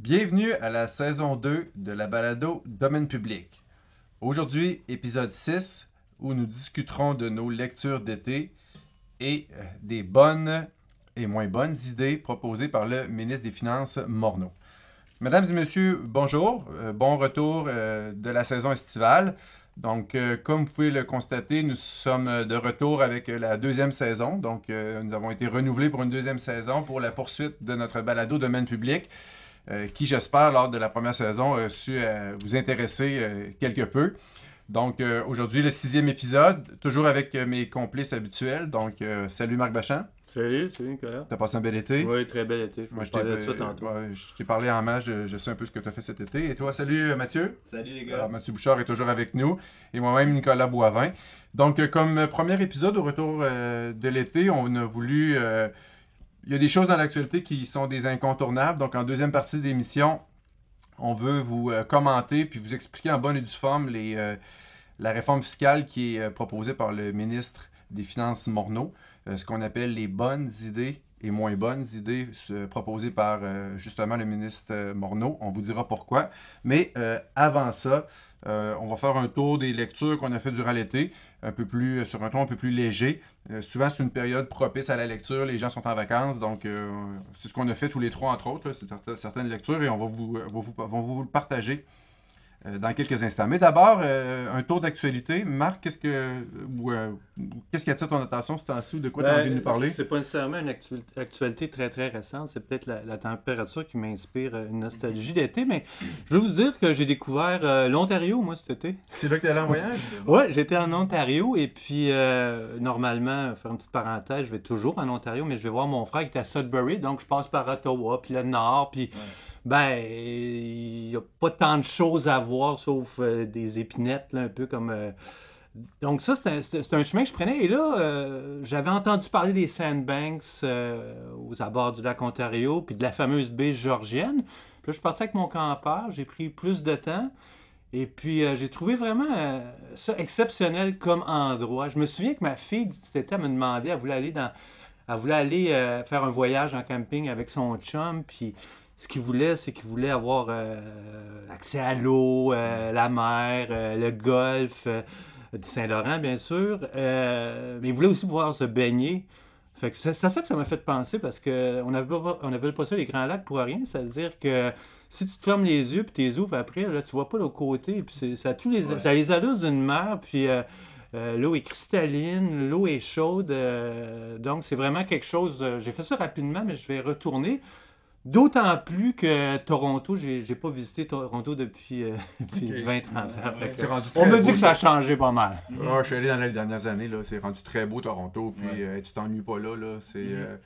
Bienvenue à la saison 2 de la balado Domaine public. Aujourd'hui, épisode 6, où nous discuterons de nos lectures d'été et euh, des bonnes et moins bonnes idées proposées par le ministre des Finances Morneau. Mesdames et messieurs, bonjour, euh, bon retour euh, de la saison estivale. Donc, comme vous pouvez le constater, nous sommes de retour avec la deuxième saison. Donc, nous avons été renouvelés pour une deuxième saison pour la poursuite de notre balado domaine public. Euh, qui, j'espère, lors de la première saison, a su euh, vous intéresser euh, quelque peu. Donc aujourd'hui, le sixième épisode, toujours avec mes complices habituels. Donc salut Marc Bachan. Salut, salut Nicolas. T'as passé un bel été? Oui, très bel été. Je Moi, je t'ai de ça je t'ai parlé en match, je, sais un peu ce que tu as fait cet été. Et toi, salut Mathieu. Salut les gars. Mathieu Bouchard est toujours avec nous. Et moi-même, Nicolas Boivin. Donc, comme premier épisode au retour de l'été, on a voulu il y a des choses dans l'actualité qui sont des incontournables. Donc, en deuxième partie d'émission, on veut vous euh, commenter puis vous expliquer en bonne et due forme euh, la réforme fiscale qui est euh, proposée par le ministre des Finances Morneau, ce qu'on appelle les bonnes idées et moins bonnes idées proposées par justement le ministre Morneau. On vous dira pourquoi. Mais avant ça, on va faire un tour des lectures qu'on a fait durant l'été, un peu plus sur un ton un peu plus léger. Euh, souvent, c'est une période propice à la lecture. Les gens sont en vacances, donc euh, c'est ce qu'on a fait tous les trois, entre autres. C'est certaines lectures et on va vous, euh, le partager dans quelques instants. Mais d'abord, un tour d'actualité. Marc, qu'est-ce que. Qu'est-ce qui attire ton attention ce temps ou de quoi tu as ben, envie de nous parler? C'est pas nécessairement une actualité très très récente, c'est peut-être la, température qui m'inspire euh, une nostalgie d'été, mais je veux vous dire que j'ai découvert euh, l'Ontario, moi, cet été. C'est là que tu es allé en voyage? oui, j'étais en Ontario et puis euh, normalement, faire une petite parenthèse, je vais toujours en Ontario, mais je vais voir mon frère qui est à Sudbury, donc je passe par Ottawa, puis le Nord, puis... ben, il n'y a pas tant de choses à voir, sauf des épinettes, là, un peu comme donc ça, c'est un, chemin que je prenais. Et là, euh, j'avais entendu parler des sandbanks euh, aux abords du lac Ontario, puis de la fameuse baie georgienne. Puis je suis avec mon campeur, j'ai pris plus de temps. Et puis, euh, j'ai trouvé vraiment ça exceptionnel comme endroit. Je me souviens que ma fille, cet été, me demandait, elle voulait aller, dans, elle voulait aller faire un voyage en camping avec son chum, puis ce qu'il voulait, c'est qu'il voulait avoir accès à l'eau, la mer, le golf du Saint-Laurent, bien sûr. Euh, mais ils voulaient aussi pouvoir se baigner. c'est, ça que ça m'a fait penser parce qu'on n'appelle pas, on appelle pas ça les grands lacs pour rien. C'est-à-dire que si tu te fermes les yeux puis tu les ouvres après, là, tu vois pas l'autre côté. Puis ça, les, les allure d'une mer. Puis euh, euh, l'eau est cristalline, l'eau est chaude. donc c'est vraiment quelque chose. j'ai fait ça rapidement, mais je vais retourner. D'autant plus que Toronto, j'ai, n'ai pas visité Toronto depuis, 20-30 euh, ans. Euh, on me dit que ça a changé pas mal. Ah, je suis allé dans les dernières années, là, c'est rendu très beau Toronto, puis euh, tu t'ennuies pas là. là c'est, mm-hmm.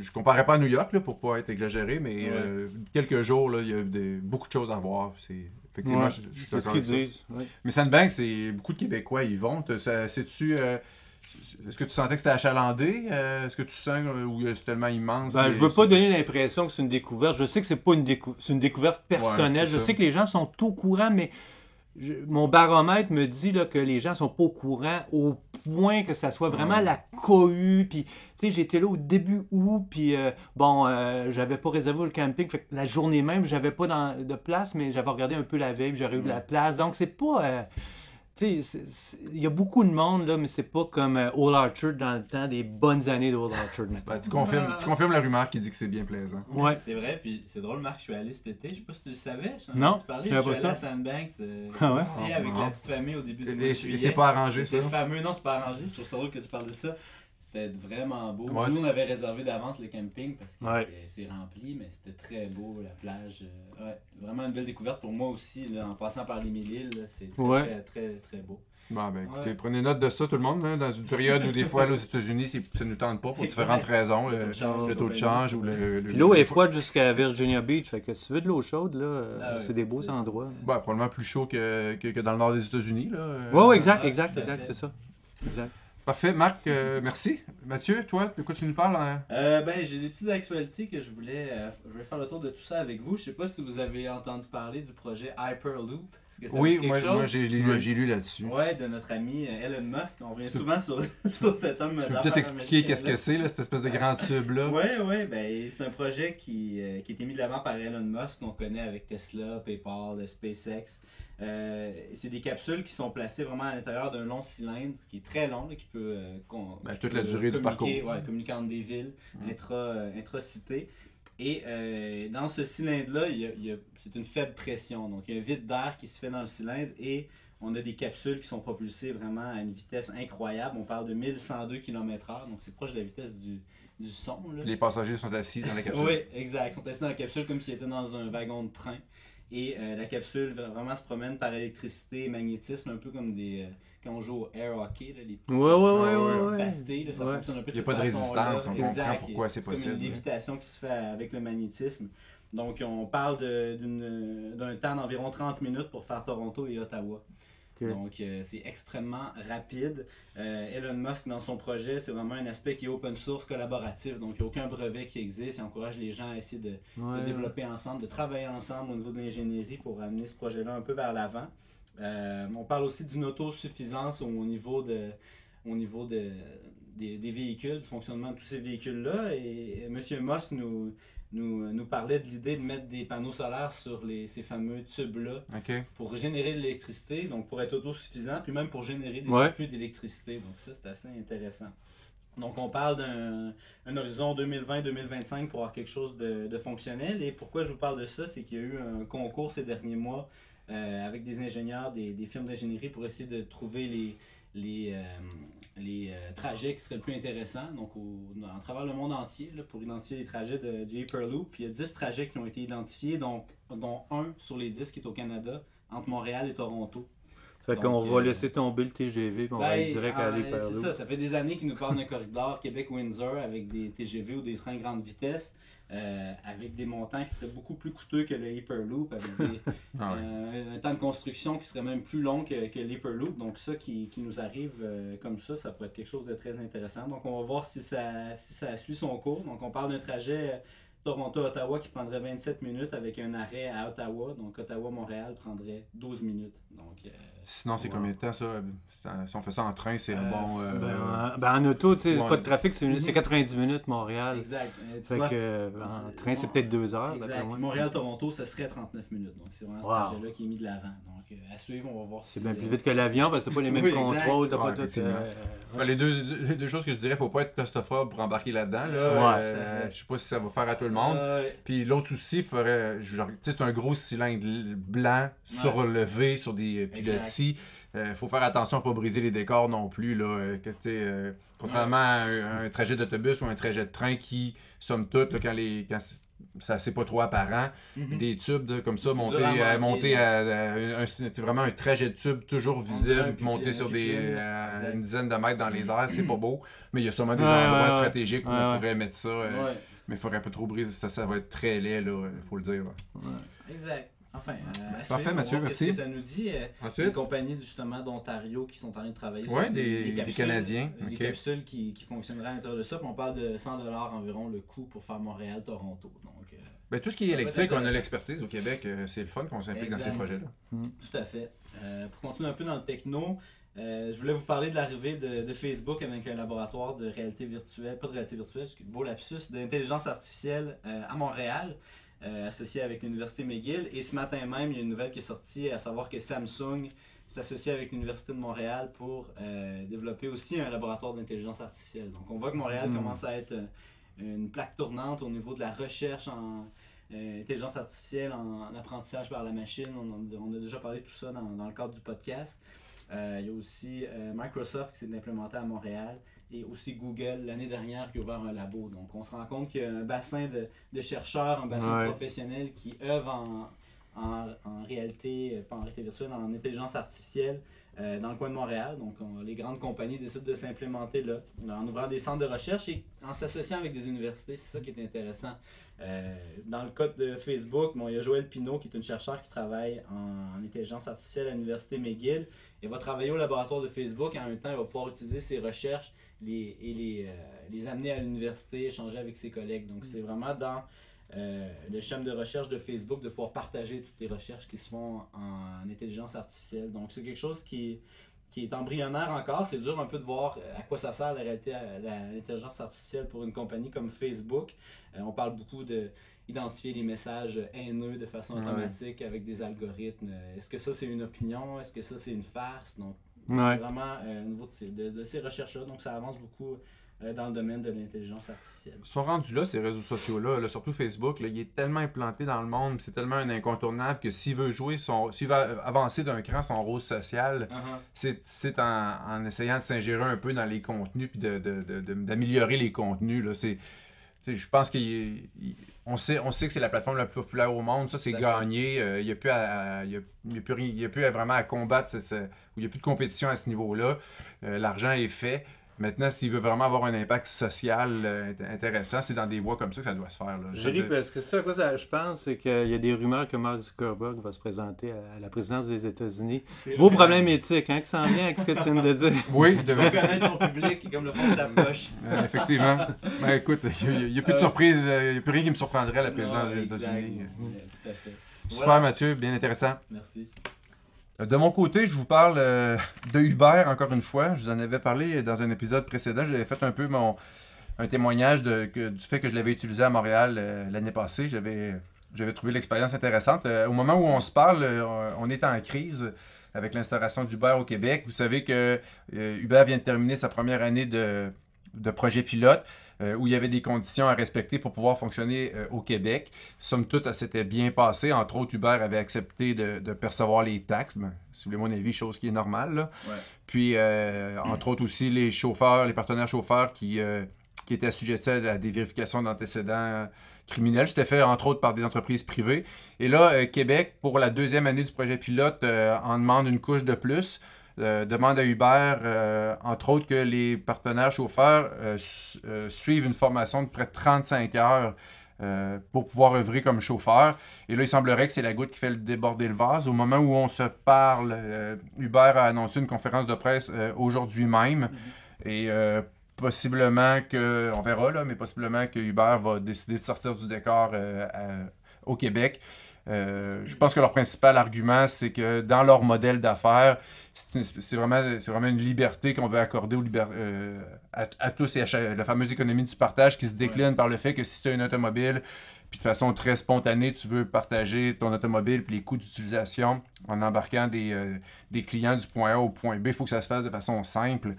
je comparais pas à New York là, pour pas être exagéré, mais quelques jours, il y a beaucoup de choses à voir. C'est, effectivement, ce qu'ils disent. Mais Sandbank, c'est beaucoup de Québécois, ils vont. C'est-tu est-ce que tu sentais que c'était achalandé? Euh, est-ce que tu sens que euh, euh, c'est tellement immense? Ben, je veux pas donner l'impression que c'est une découverte. Je sais que c'est pas une, une découverte personnelle. je sais que les gens sont au courant, mais mon baromètre me dit que les gens sont pas au courant au point que ça soit vraiment la cohue. Puis, j'étais là au début août, puis bon, j'avais pas réservé le camping. la journée même, j'avais pas de place, mais j'avais regardé un peu la veille, j'aurais eu de la mm. place. Donc, c'est pas il y a beaucoup de monde, là, mais c'est pas comme euh, Old Archer dans le temps des bonnes années d'Old Archer. Ben, tu, confirmes, tu confirmes la rumeur qui dit que c'est bien plaisant. Ouais. C'est vrai, puis c'est drôle, Marc, je suis allé cet été, je sais pas si tu le savais. non, tu parlais, je suis allé à Sandbanks euh, ah avec la petite famille au début de l'année. Et c'est pas arrangé, ça? C'est fameux, non, c'est pas arrangé, je trouve ça drôle que tu parles de ça. C'était vraiment beau. Nous, on avait réservé d'avance le camping parce que c'est rempli, mais c'était très beau, la plage. Euh, ouais, vraiment une belle découverte pour moi aussi, en passant par les mille c'est très, très, très, beau. Bon, ben écoutez, prenez note de ça tout le monde, hein, dans une période où des fois aux États-Unis, ça ne nous tente pas pour différentes raisons, le, le taux de change, ben ou le... l'eau est froide jusqu'à Virginia Beach, fait que si tu veux de l'eau chaude, là, euh, ah c'est des beaux endroits. Ben, probablement plus chaud que, que, dans le nord des États-Unis. Euh, oui, ouais, exact, exact, exact, c'est ça. Exact. Parfait, Marc, euh, merci. Mathieu, toi, de quoi tu nous parles hein? euh, Ben, j'ai des petites actualités que je voulais. Euh, je vais faire le tour de tout ça avec vous. Je sais pas si vous avez entendu parler du projet Hyperloop oui, moi, j'ai lu, là-dessus. Oui, de notre ami euh, Elon Musk. On revient souvent sur, cet homme. Tu peux peut-être expliquer qu'est-ce que c'est, cette espèce de grand tube-là. Oui, oui. Ben, c'est un projet euh, qui, a été mis de l'avant par Elon Musk, qu'on connaît avec Tesla, PayPal, SpaceX. Euh, c'est des capsules qui sont placées vraiment à l'intérieur d'un long cylindre qui est très long, qui peut. Ben, toute la durée du parcours. Ouais, communiquer entre des villes, être intra, intra et euh, dans ce cylindre-là, c'est une faible pression. Donc, il y a un vide d'air qui se fait dans le cylindre et on a des capsules qui sont propulsées vraiment à une vitesse incroyable. On parle de 1102 km/h, donc c'est proche de la vitesse du, son. Les passagers sont assis dans la capsule. oui, exact. Ils sont assis dans la capsule comme s'ils étaient dans un wagon de train. Et euh, la capsule vraiment se promène par électricité et magnétisme, un peu comme des. Euh, quand on joue au air hockey, là, les petits, ouais, ouais, ouais, petites Il n'y a pas de résistance, on comprend pourquoi c'est possible. C'est une lévitation qui se fait avec le magnétisme. Donc, on parle d'un temps d'environ 30 minutes pour faire Toronto et Ottawa. Donc, euh, c'est extrêmement rapide. Euh, Elon Musk, dans son projet, c'est vraiment un aspect qui est open source, collaboratif. Donc, il n'y a aucun brevet qui existe. Il encourage les gens à essayer de, développer ensemble, de travailler ensemble au niveau de l'ingénierie pour amener ce projet-là un peu vers l'avant. Euh, on parle aussi d'une autosuffisance au niveau de au niveau de, des, véhicules, du fonctionnement de tous ces véhicules-là. Et, M. nous, euh, nous, parlait de l'idée de mettre des panneaux solaires sur les, ces fameux tubes-là pour générer de l'électricité, donc pour être autosuffisant, puis même pour générer des surplus d'électricité. Donc ça, c'est assez intéressant. Donc on parle d'un horizon 2020-2025 pour avoir quelque chose de, fonctionnel. Et pourquoi je vous parle de ça, c'est qu'il y a eu un concours ces derniers mois euh, avec des ingénieurs, des, des firmes d'ingénierie pour essayer de trouver les, les, euh, les euh, trajets qui seraient plus intéressants, donc en travers le monde entier, pour identifier les trajets du Hyperloop. Puis il y a 10 trajets qui ont été identifiés, donc, dont un sur les 10 qui est au Canada, entre Montréal et Toronto. Fait qu'on va euh, laisser tomber le TGV on va ben, aller direct à l'Hyperloop. C'est ça, ça fait des années qu'ils nous parlent d'un corridor Québec-Windsor avec des TGV ou des trains grande vitesse. Euh, avec des montants qui seraient beaucoup plus coûteux que le Hyperloop, avec euh, ah un temps de construction qui serait même plus long que, que l'Hyperloop. Donc ça qui, nous arrive euh, comme ça, ça pourrait être quelque chose de très intéressant. Donc on va voir si si ça suit son cours. Donc on parle d'un trajet Toronto-Ottawa qui prendrait 27 minutes avec un arrêt à Ottawa. Donc Ottawa-Montréal prendrait 12 minutes. Euh, Sinon, c'est combien de temps ça Si on fait ça en train, c'est euh, bon. Euh, ben, ben, en auto, tu sais, pas de trafic, c'est, 90 mhm. minutes Montréal. Exact. Ben, en train, c'est peut-être deux heures. Montréal-Toronto, ce serait 39 minutes. Donc, c'est vraiment ce trajet là qui est mis de l'avant. Donc, à suivre, on va voir si. C'est bien plus vite que l'avion parce que c'est pas les mêmes contrôles. pas ben, les, deux, choses que je dirais, faut pas être claustrophobe pour embarquer là-dedans. Là. je sais pas si ça va faire à tout le monde. Puis l'autre aussi, ferait, c'est un gros cylindre blanc surlevé sur des euh, pilotis. Il euh, faut faire attention à ne pas briser les décors non plus. Là, euh, contrairement à un, trajet d'autobus ou un trajet de train qui, somme toute, quand, les, quand ça c'est pas trop apparent mhm. des tubes comme ça monter à, monter c'est vraiment un trajet de tube toujours visible monter sur des une dizaine de mètres dans les airs c'est pas beau mais il y a sûrement des endroits stratégiques où on pourrait mettre ça mais il faudrait pas trop briser ça ça va être très laid il faut le dire exact Enfin, euh, Parfait, Mathieu, merci. ça nous dit des euh, compagnies justement d'Ontario qui sont en train de travailler sur des, capsules, Canadiens. Euh, qui, qui fonctionneraient à l'intérieur de ça. on parle de 100 environ le coût pour faire Montréal-Toronto. Donc, ben, tout ce qui est électrique, on a l'expertise au Québec. c'est le fun qu'on s'implique dans ces projets-là. Mm. Tout à fait. pour continuer un peu dans le techno, je voulais vous parler de l'arrivée de, Facebook avec un laboratoire de réalité virtuelle, pas de réalité virtuelle, beau lapsus, d'intelligence artificielle à Montréal. Euh, associé avec l'Université McGill. Et ce matin même, il y a une nouvelle qui est sortie, à savoir que Samsung s'associe avec l'Université de Montréal pour euh, développer aussi un laboratoire d'intelligence artificielle. Donc on voit que Montréal hmm. commence à être euh, une plaque tournante au niveau de la recherche en intelligence artificielle, en, apprentissage par la machine. On, a déjà parlé de tout ça dans, dans le cadre du podcast. il y a aussi Microsoft qui s'est implémenté à Montréal et aussi Google l'année dernière qui a ouvert un labo. Donc on se rend compte qu'il y a un bassin de, chercheurs, un bassin de professionnels qui œuvrent en, réalité, euh, pas en réalité virtuelle, en intelligence artificielle euh, dans le coin de Montréal. Donc les grandes compagnies décident de s'implémenter là en ouvrant des centres de recherche et en s'associant avec des universités. C'est ça qui est intéressant. Euh, dans le code de Facebook, il y a Joël Pinault qui est une chercheur qui travaille en, intelligence artificielle à l'université McGill. Elle va travailler au laboratoire de Facebook et en même temps, elle va pouvoir utiliser ses recherches les, et les, euh, les amener à l'université, échanger avec ses collègues. Donc, c'est vraiment dans euh, le champ de recherche de Facebook de pouvoir partager toutes les recherches qui se font en intelligence artificielle. Donc, c'est quelque chose qui, qui est embryonnaire encore. C'est dur un peu de voir euh, à quoi ça sert réalité, l'intelligence artificielle pour une compagnie comme Facebook. on parle beaucoup de identifier les messages haineux de façon automatique avec des algorithmes. Est-ce que ça, c'est une opinion? Est-ce que ça, c'est une farce? Donc, c'est vraiment euh, nouveau de, de, ces recherches-là. Donc, ça avance beaucoup euh, dans le domaine de l'intelligence artificielle. sont rendus là, ces réseaux sociaux-là, surtout Facebook. il est tellement implanté dans le monde, c'est tellement un incontournable que s'il veut jouer, s'il va avancer d'un cran son rôle social, uh-huh. c'est en, essayant de s'ingérer un peu dans les contenus puis d'améliorer les contenus. Là. je pense qu'il on sait, on sait que c'est la plateforme la plus populaire au monde, ça c'est gagné. Euh, il n'y a, plus a, vraiment à combattre, il n'y a plus de compétition à ce niveau-là. Euh, l'argent est fait. Maintenant, s'il veut vraiment avoir un impact social euh, intéressant, c'est dans des voies comme ça que ça doit se faire. parce que ça, quoi, je pense, c'est qu'il y a des rumeurs que Mark Zuckerberg va se présenter à, la présidence des États-Unis. Beau problème éthique, hein, qui s'en vient avec ce que tu viens de dire. Oui, il connaître son public, comme le fond de sa poche. Euh, effectivement. Ben, écoute, il n'y a, plus de euh, surprise, il n'y a plus rien qui me surprendrait à la présidence des États-Unis. Super, Mathieu, bien intéressant. Merci. De mon côté, je vous parle euh, de Uber, encore une fois. Je vous en avais parlé dans un épisode précédent. J'avais fait un peu mon, un témoignage du fait que je l'avais utilisé à Montréal euh, l'année passée. J'avais, trouvé l'expérience intéressante. Euh, au moment où on se parle, on est en crise avec l'instauration d'Uber au Québec. Vous savez que Uber vient de terminer sa première année de, de projet pilote. Euh, où il y avait des conditions à respecter pour pouvoir fonctionner euh, au Québec. Somme toute, ça s'était bien passé. Entre autres, Uber avait accepté de, percevoir les taxes, ben, si vous voulez mon avis, chose qui est normale. Puis, euh, entre autres aussi, les chauffeurs, les partenaires chauffeurs qui, qui étaient assujettis à des vérifications d'antécédents criminels. C'était fait, entre autres, par des entreprises privées. Et là, Québec, pour la deuxième année du projet pilote, en demande une couche de plus euh, demande à Uber, euh, entre autres, que les partenaires chauffeurs euh, suivent une formation de près de 35 heures pour pouvoir œuvrer comme chauffeur. Et là, il semblerait que c'est la goutte qui fait déborder le vase. Au moment où on se parle, Uber a annoncé une conférence de presse aujourd'hui même. Mm-hmm. Et possiblement que, on verra là, mais possiblement que Uber va décider de sortir du décor au Québec. Euh, je pense que leur principal argument, c'est que dans leur modèle d'affaires, c'est vraiment, vraiment une liberté qu'on veut accorder euh, à, tous et à la fameuse économie du partage qui se décline par le fait que si tu as une automobile, puis de façon très spontanée, tu veux partager ton automobile puis les coûts d'utilisation en embarquant des, euh, des, clients du point A au point B, il faut que ça se fasse de façon simple.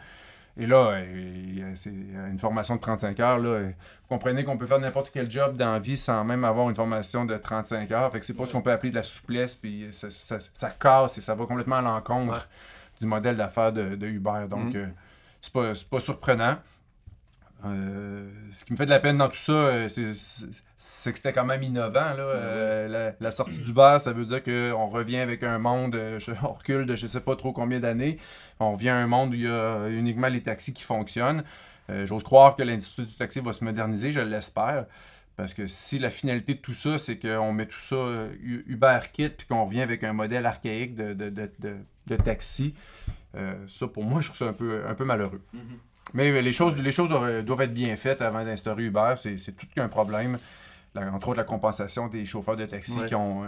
Et là, euh, c'est une formation de 35 heures. vous comprenez qu'on peut faire n'importe quel job dans la vie sans même avoir une formation de 35 heures. Fait que c'est pas ce qu'on peut appeler de la souplesse, puis ça, casse et ça va complètement à l'encontre du modèle d'affaires de, Hubert. Donc, mm. euh, ce n'est c'est pas surprenant. Euh, ce qui me fait de la peine dans tout ça, euh, c'est que c'était quand même innovant. Ben euh, la, sortie du bas, ça veut dire qu'on revient avec un monde, on recule de je sais pas trop combien d'années, on revient à un monde où il y a uniquement les taxis qui fonctionnent. J'ose croire que l'industrie du taxi va se moderniser, je l'espère. Parce que si la finalité de tout ça, c'est qu'on met tout ça Uber kit, puis qu'on revient avec un modèle archaïque de, de, taxi, ça pour moi, je trouve ça un peu, un peu malheureux. Mm-hmm. Mais, euh, les choses, les choses doivent être bien faites avant d'instaurer Uber. C'est tout qu'un problème. entre autres la compensation des chauffeurs de taxi euh, qui, ont,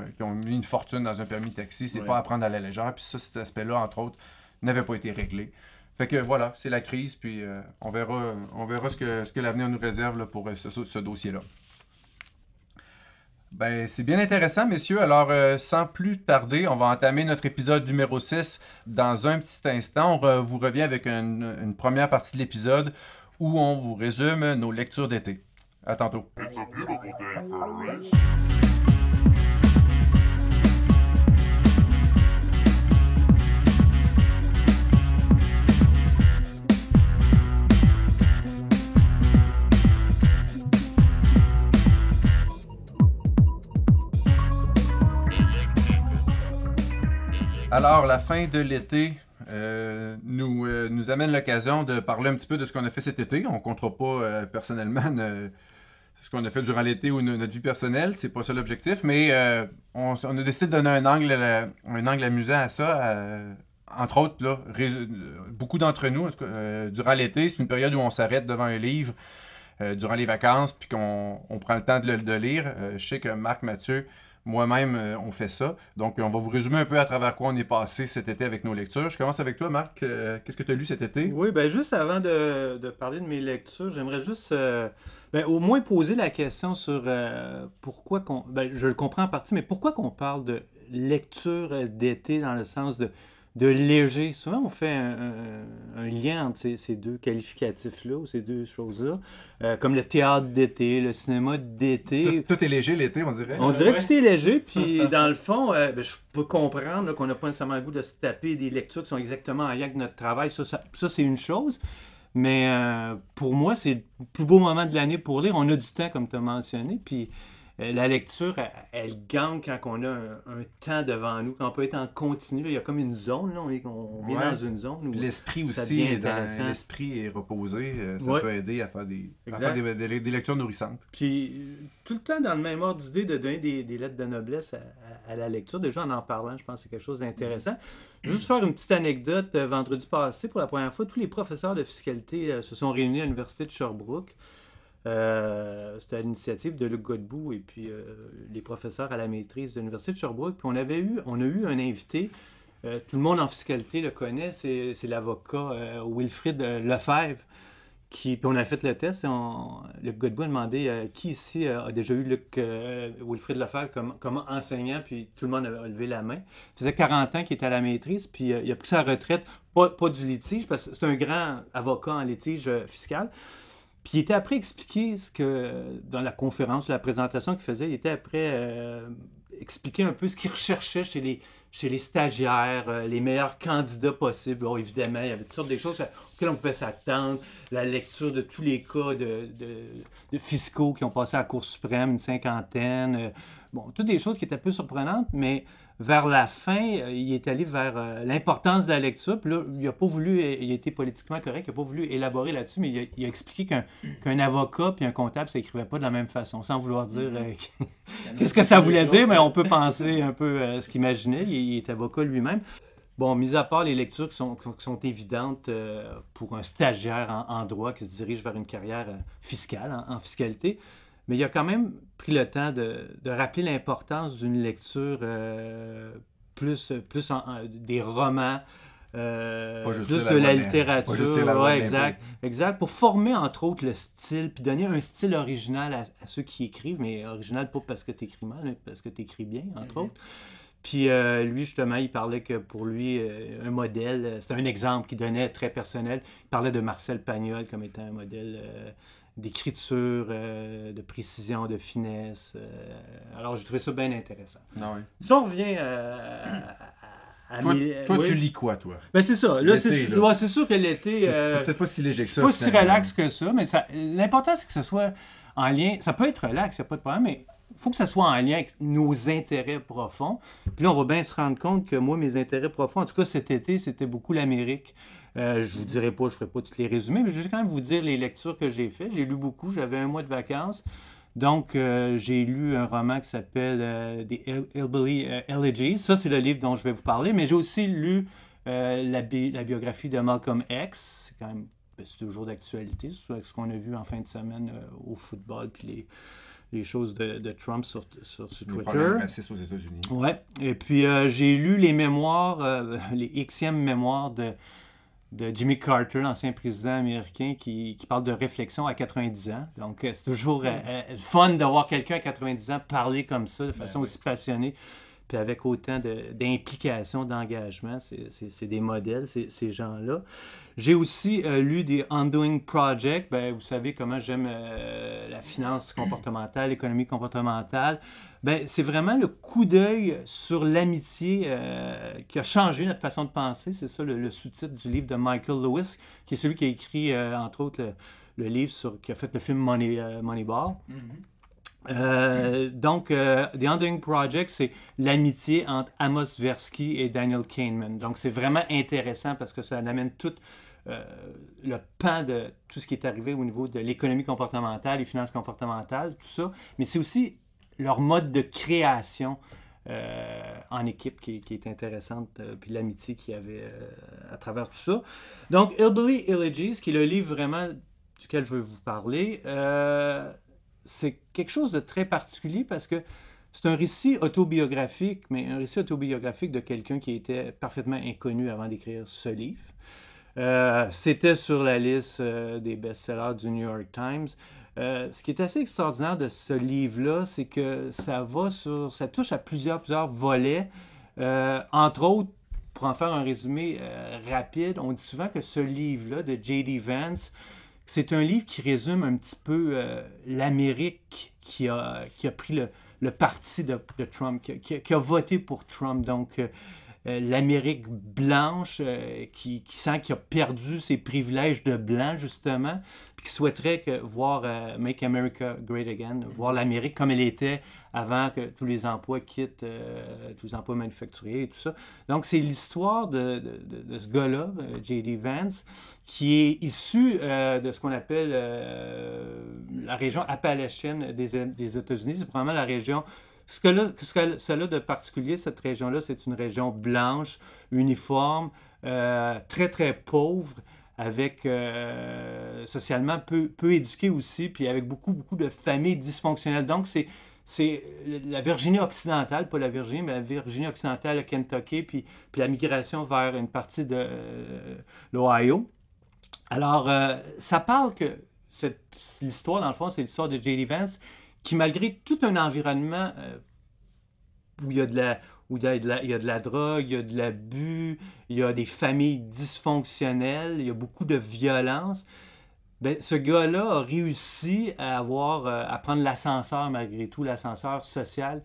mis une fortune dans un permis de taxi, c'est pas à prendre à la légère. Puis ça, cet aspect-là, entre autres, n'avait pas été réglé. Fait que voilà, c'est la crise, puis euh, on verra, on verra ce que, l'avenir nous réserve pour ce dossier-là. Ben, c'est bien intéressant, messieurs. Alors, euh, sans plus tarder, on va entamer notre épisode numéro 6 dans un petit instant. On vous revient avec une, une première partie de l'épisode où on vous résume nos lectures d'été. À tantôt. Alors, la fin de l'été euh, euh, nous, amène l'occasion de parler un petit peu de ce qu'on a fait cet été. On ne comptera pas euh, personnellement ce qu'on a fait durant l'été ou notre vie personnelle, c'est pas ça l'objectif, mais on, a décidé de donner un angle, un amusant à ça. entre autres, beaucoup d'entre nous, durant l'été, c'est une période où on s'arrête devant un livre durant les vacances, puis qu'on prend le temps de le lire. je sais que Marc Mathieu moi-même, euh, on fait ça. Donc, on va vous résumer un peu à travers quoi on est passé cet été avec nos lectures. Je commence avec toi, Marc. Euh, qu'est-ce que tu as lu cet été? Oui, ben juste avant de, parler de mes lectures, j'aimerais juste euh, ben, au moins poser la question sur pourquoi qu'on. Ben, je le comprends en partie, mais pourquoi qu'on parle de lecture d'été dans le sens de de léger. Souvent, on fait un, lien entre ces, deux qualificatifs-là, ou ces deux choses-là, euh, comme le théâtre d'été, le cinéma d'été. Tout, est léger l'été, on dirait. On dirait que tout est léger, puis dans le fond, euh, ben, je peux comprendre qu'on n'a pas nécessairement le goût de se taper des lectures qui sont exactement en lien avec notre travail. Ça, ça, c'est une chose. Mais euh, pour moi, c'est le plus beau moment de l'année pour lire. On a du temps, comme tu as mentionné, puis euh, la lecture, elle, gagne quand on a un, temps devant nous, quand on peut être en continu. Il y a comme une zone, on, est, dans une zone. L'esprit aussi, est l'esprit est reposé. Euh, ça peut aider à faire, des, lectures nourrissantes. Puis, tout le temps dans le même ordre d'idée de donner des, lettres de noblesse à, à, la lecture. Déjà, en en parlant, je pense que c'est quelque chose d'intéressant. Juste faire une petite anecdote. Euh, vendredi passé, pour la première fois, tous les professeurs de fiscalité se sont réunis à l'Université de Sherbrooke. Euh, c'était à l'initiative de Luc Godbout et puis euh, les professeurs à la maîtrise de l'Université de Sherbrooke. Puis on, avait eu, on a eu un invité euh, tout le monde en fiscalité le connaît, c'est l'avocat Wilfrid Lefebvre. Qui, puis on a fait le test et on, Godbout a demandé qui ici a déjà eu Wilfrid Lefebvre comme, enseignant, puis tout le monde a levé la main. Il faisait 40 ans qu'il était à la maîtrise, puis il a plus sa retraite, pas du litige, parce que c'est un grand avocat en litige fiscal. Puis il était après expliquer ce que, dans la conférence, la présentation qu'il faisait, il était après euh, expliquer un peu ce qu'il recherchait chez les, chez les stagiaires, euh, les meilleurs candidats possibles. Bon, évidemment, il y avait toutes sortes de choses auxquelles on pouvait s'attendre. La lecture de tous les cas de, de, fiscaux qui ont passé à la Cour suprême, une cinquantaine. Euh, bon, toutes des choses qui étaient un peu surprenantes, mais vers la fin, euh, il est allé vers euh, l'importance de la lecture. Puis là, il n'a pas voulu, euh, il était politiquement correct, il n'a pas voulu élaborer là-dessus, mais il a, expliqué qu'un avocat puis un comptable ne s'écrivait pas de la même façon, sans vouloir dire mm-hmm. qu'est-ce que ça voulait dire, mais on peut penser un peu à ce qu'il imaginait. Il, est avocat lui-même. Bon, mis à part les lectures qui sont, sont évidentes pour un stagiaire en, droit qui se dirige vers une carrière fiscale, en fiscalité, mais il a quand même pris le temps de, rappeler l'importance d'une lecture euh, plus, des romans, euh, plus de la, littérature. exact, Pour former, entre autres, le style, puis donner un style original à, ceux qui écrivent, mais original pas parce que tu écris mal, mais parce que tu écris bien, entre mhm. autres. Puis euh, lui, justement, il parlait que pour lui, un modèle, c'était un exemple qu'il donnait très personnel. Il parlait de Marcel Pagnol comme étant un modèle d'écriture, euh, de précision, de finesse. Euh, alors, j'ai trouvé ça bien intéressant. Ah si on revient euh, à, Toi, tu lis quoi, toi ben, C'est ça. c'est sûr, sûr que l'été. C'est peut-être pas si léger que ça. C'est pas si relax que ça, mais l'important, c'est que ce soit en lien. Ça peut être relax, il n'y a pas de problème, mais faut que ça soit en lien avec nos intérêts profonds. Puis là, on va bien se rendre compte que moi, mes intérêts profonds, en tout cas cet été, c'était beaucoup l'Amérique. Euh, je vous dirai pas, je ne ferai pas tous les résumés, mais je vais quand même vous dire les lectures que j'ai faites. J'ai lu beaucoup, j'avais un mois de vacances. Donc, euh, j'ai lu un roman qui s'appelle euh, The Hillbilly Elegies ». Ça, c'est le livre dont je vais vous parler. Mais j'ai aussi lu la, biographie de Malcolm X. C'est quand même ben, toujours d'actualité, surtout ce qu'on a vu en fin de semaine au football, puis les, choses de, Trump sur, sur, Twitter. Problèmes aux États-Unis. Ouais. Et puis, j'ai lu les mémoires, les Xème mémoires de de Jimmy Carter, l'ancien président américain, qui, parle de réflexion à 90 ans. Donc, euh, c'est toujours euh, euh, fun d'avoir quelqu'un à 90 ans parler comme ça, de ben façon aussi passionnée puis avec autant d'implication, d'engagement. C'est des modèles, ces gens-là. J'ai aussi euh, lu des Undoing Project. Ben vous savez comment j'aime euh, la finance comportementale, l'économie comportementale. Ben, c'est vraiment le coup d'œil sur l'amitié euh, qui a changé notre façon de penser. C'est ça le, sous-titre du livre de Michael Lewis, qui est celui qui a écrit, entre autres, le, livre sur, qui a fait le film Money, Moneyball. Mm-hmm. Euh, donc, euh, The Undoing Project, c'est l'amitié entre Amos Versky et Daniel Kahneman. Donc, c'est vraiment intéressant parce que ça amène tout euh, le pan de tout ce qui est arrivé au niveau de l'économie comportementale, les finances comportementales, tout ça. Mais c'est aussi leur mode de création en équipe qui, est intéressante, puis l'amitié qu'il y avait à travers tout ça. Donc, Hillbilly Elegies, qui est le livre vraiment duquel je veux vous parler, c'est quelque chose de très particulier parce que c'est un récit autobiographique, mais un récit autobiographique de quelqu'un qui était parfaitement inconnu avant d'écrire ce livre. Euh, c'était sur la liste euh, des best-sellers du New York Times. Euh, ce qui est assez extraordinaire de ce livre-là, c'est que ça va sur, ça touche à plusieurs, plusieurs volets. entre autres, pour en faire un résumé rapide, on dit souvent que ce livre-là de J.D. Vance, c'est un livre qui résume un petit peu euh, l'Amérique qui a, pris le, parti de, Trump, qui, qui, a voté pour Trump. Donc, euh, euh, l'Amérique blanche euh, qui, sent qu'il a perdu ses privilèges de blanc, justement, puis qui souhaiterait que, voir euh, Make America Great Again, mhm. voir l'Amérique comme elle était avant que tous les emplois quittent, tous les emplois manufacturiers et tout ça. Donc, c'est l'histoire de, ce gars-là, J.D. Vance, qui est issu de ce qu'on appelle la région appalachienne des, des États-Unis. C'est probablement la région ce que, cela de particulier, cette région-là, c'est une région blanche, uniforme, euh, très, très pauvre, avec euh, socialement peu, peu éduquée aussi, puis avec beaucoup, beaucoup de familles dysfonctionnelles. Donc, c'est c'est la Virginie occidentale, pas la Virginie, mais la Virginie occidentale, le Kentucky, puis, puis la migration vers une partie de euh, l'Ohio. Alors, ça parle que l'histoire, dans le fond, c'est l'histoire de J.D. Vance qui, malgré tout un environnement euh, où il y a de la, où il y, a de la, drogue, il y a de l'abus, il y a des familles dysfonctionnelles, il y a beaucoup de violence. Ben, ce gars-là a réussi à, avoir, euh, à prendre l'ascenseur, malgré tout, l'ascenseur social,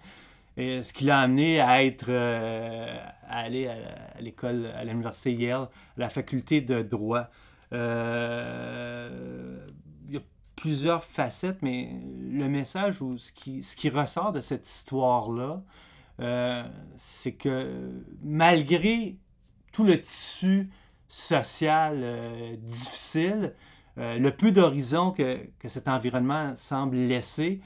et ce qui l'a amené à être euh, à aller à l'école, à l'université Yale, à la faculté de droit plusieurs facettes, mais le message ou ce qui, ce qui ressort de cette histoire-là, euh, c'est que malgré tout le tissu social euh, difficile, euh, le peu d'horizon que, que, cet environnement semble laisser,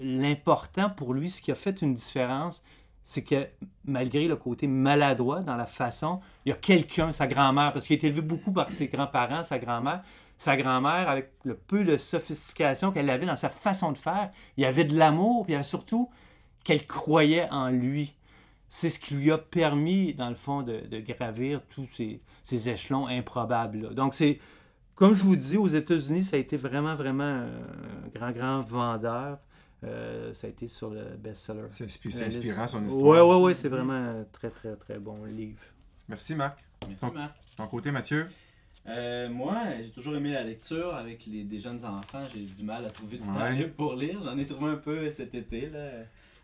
l'important pour lui, ce qui a fait une différence, c'est que malgré le côté maladroit dans la façon, il y a quelqu'un, sa grand-mère, parce qu'il a été élevé beaucoup par ses grands-parents, sa grand-mère, sa grand-mère, avec le peu de sophistication qu'elle avait dans sa façon de faire, il y avait de l'amour, puis il y surtout qu'elle croyait en lui. C'est ce qui lui a permis, dans le fond, de, gravir tous ces, échelons improbables. Donc, c'est, comme je vous dis, aux États-Unis, ça a été vraiment, vraiment euh, un grand, grand vendeur. Euh, ça a été sur le best-seller. C'est inspirant son histoire. Oui, oui, oui, c'est vraiment un très, très, très bon livre. Merci, Marc. Merci, Marc. Ton côté, Mathieu? Euh, moi, j'ai toujours aimé la lecture avec les, des jeunes enfants. J'ai du mal à trouver du temps libre pour lire. J'en ai trouvé un peu cet été. Là.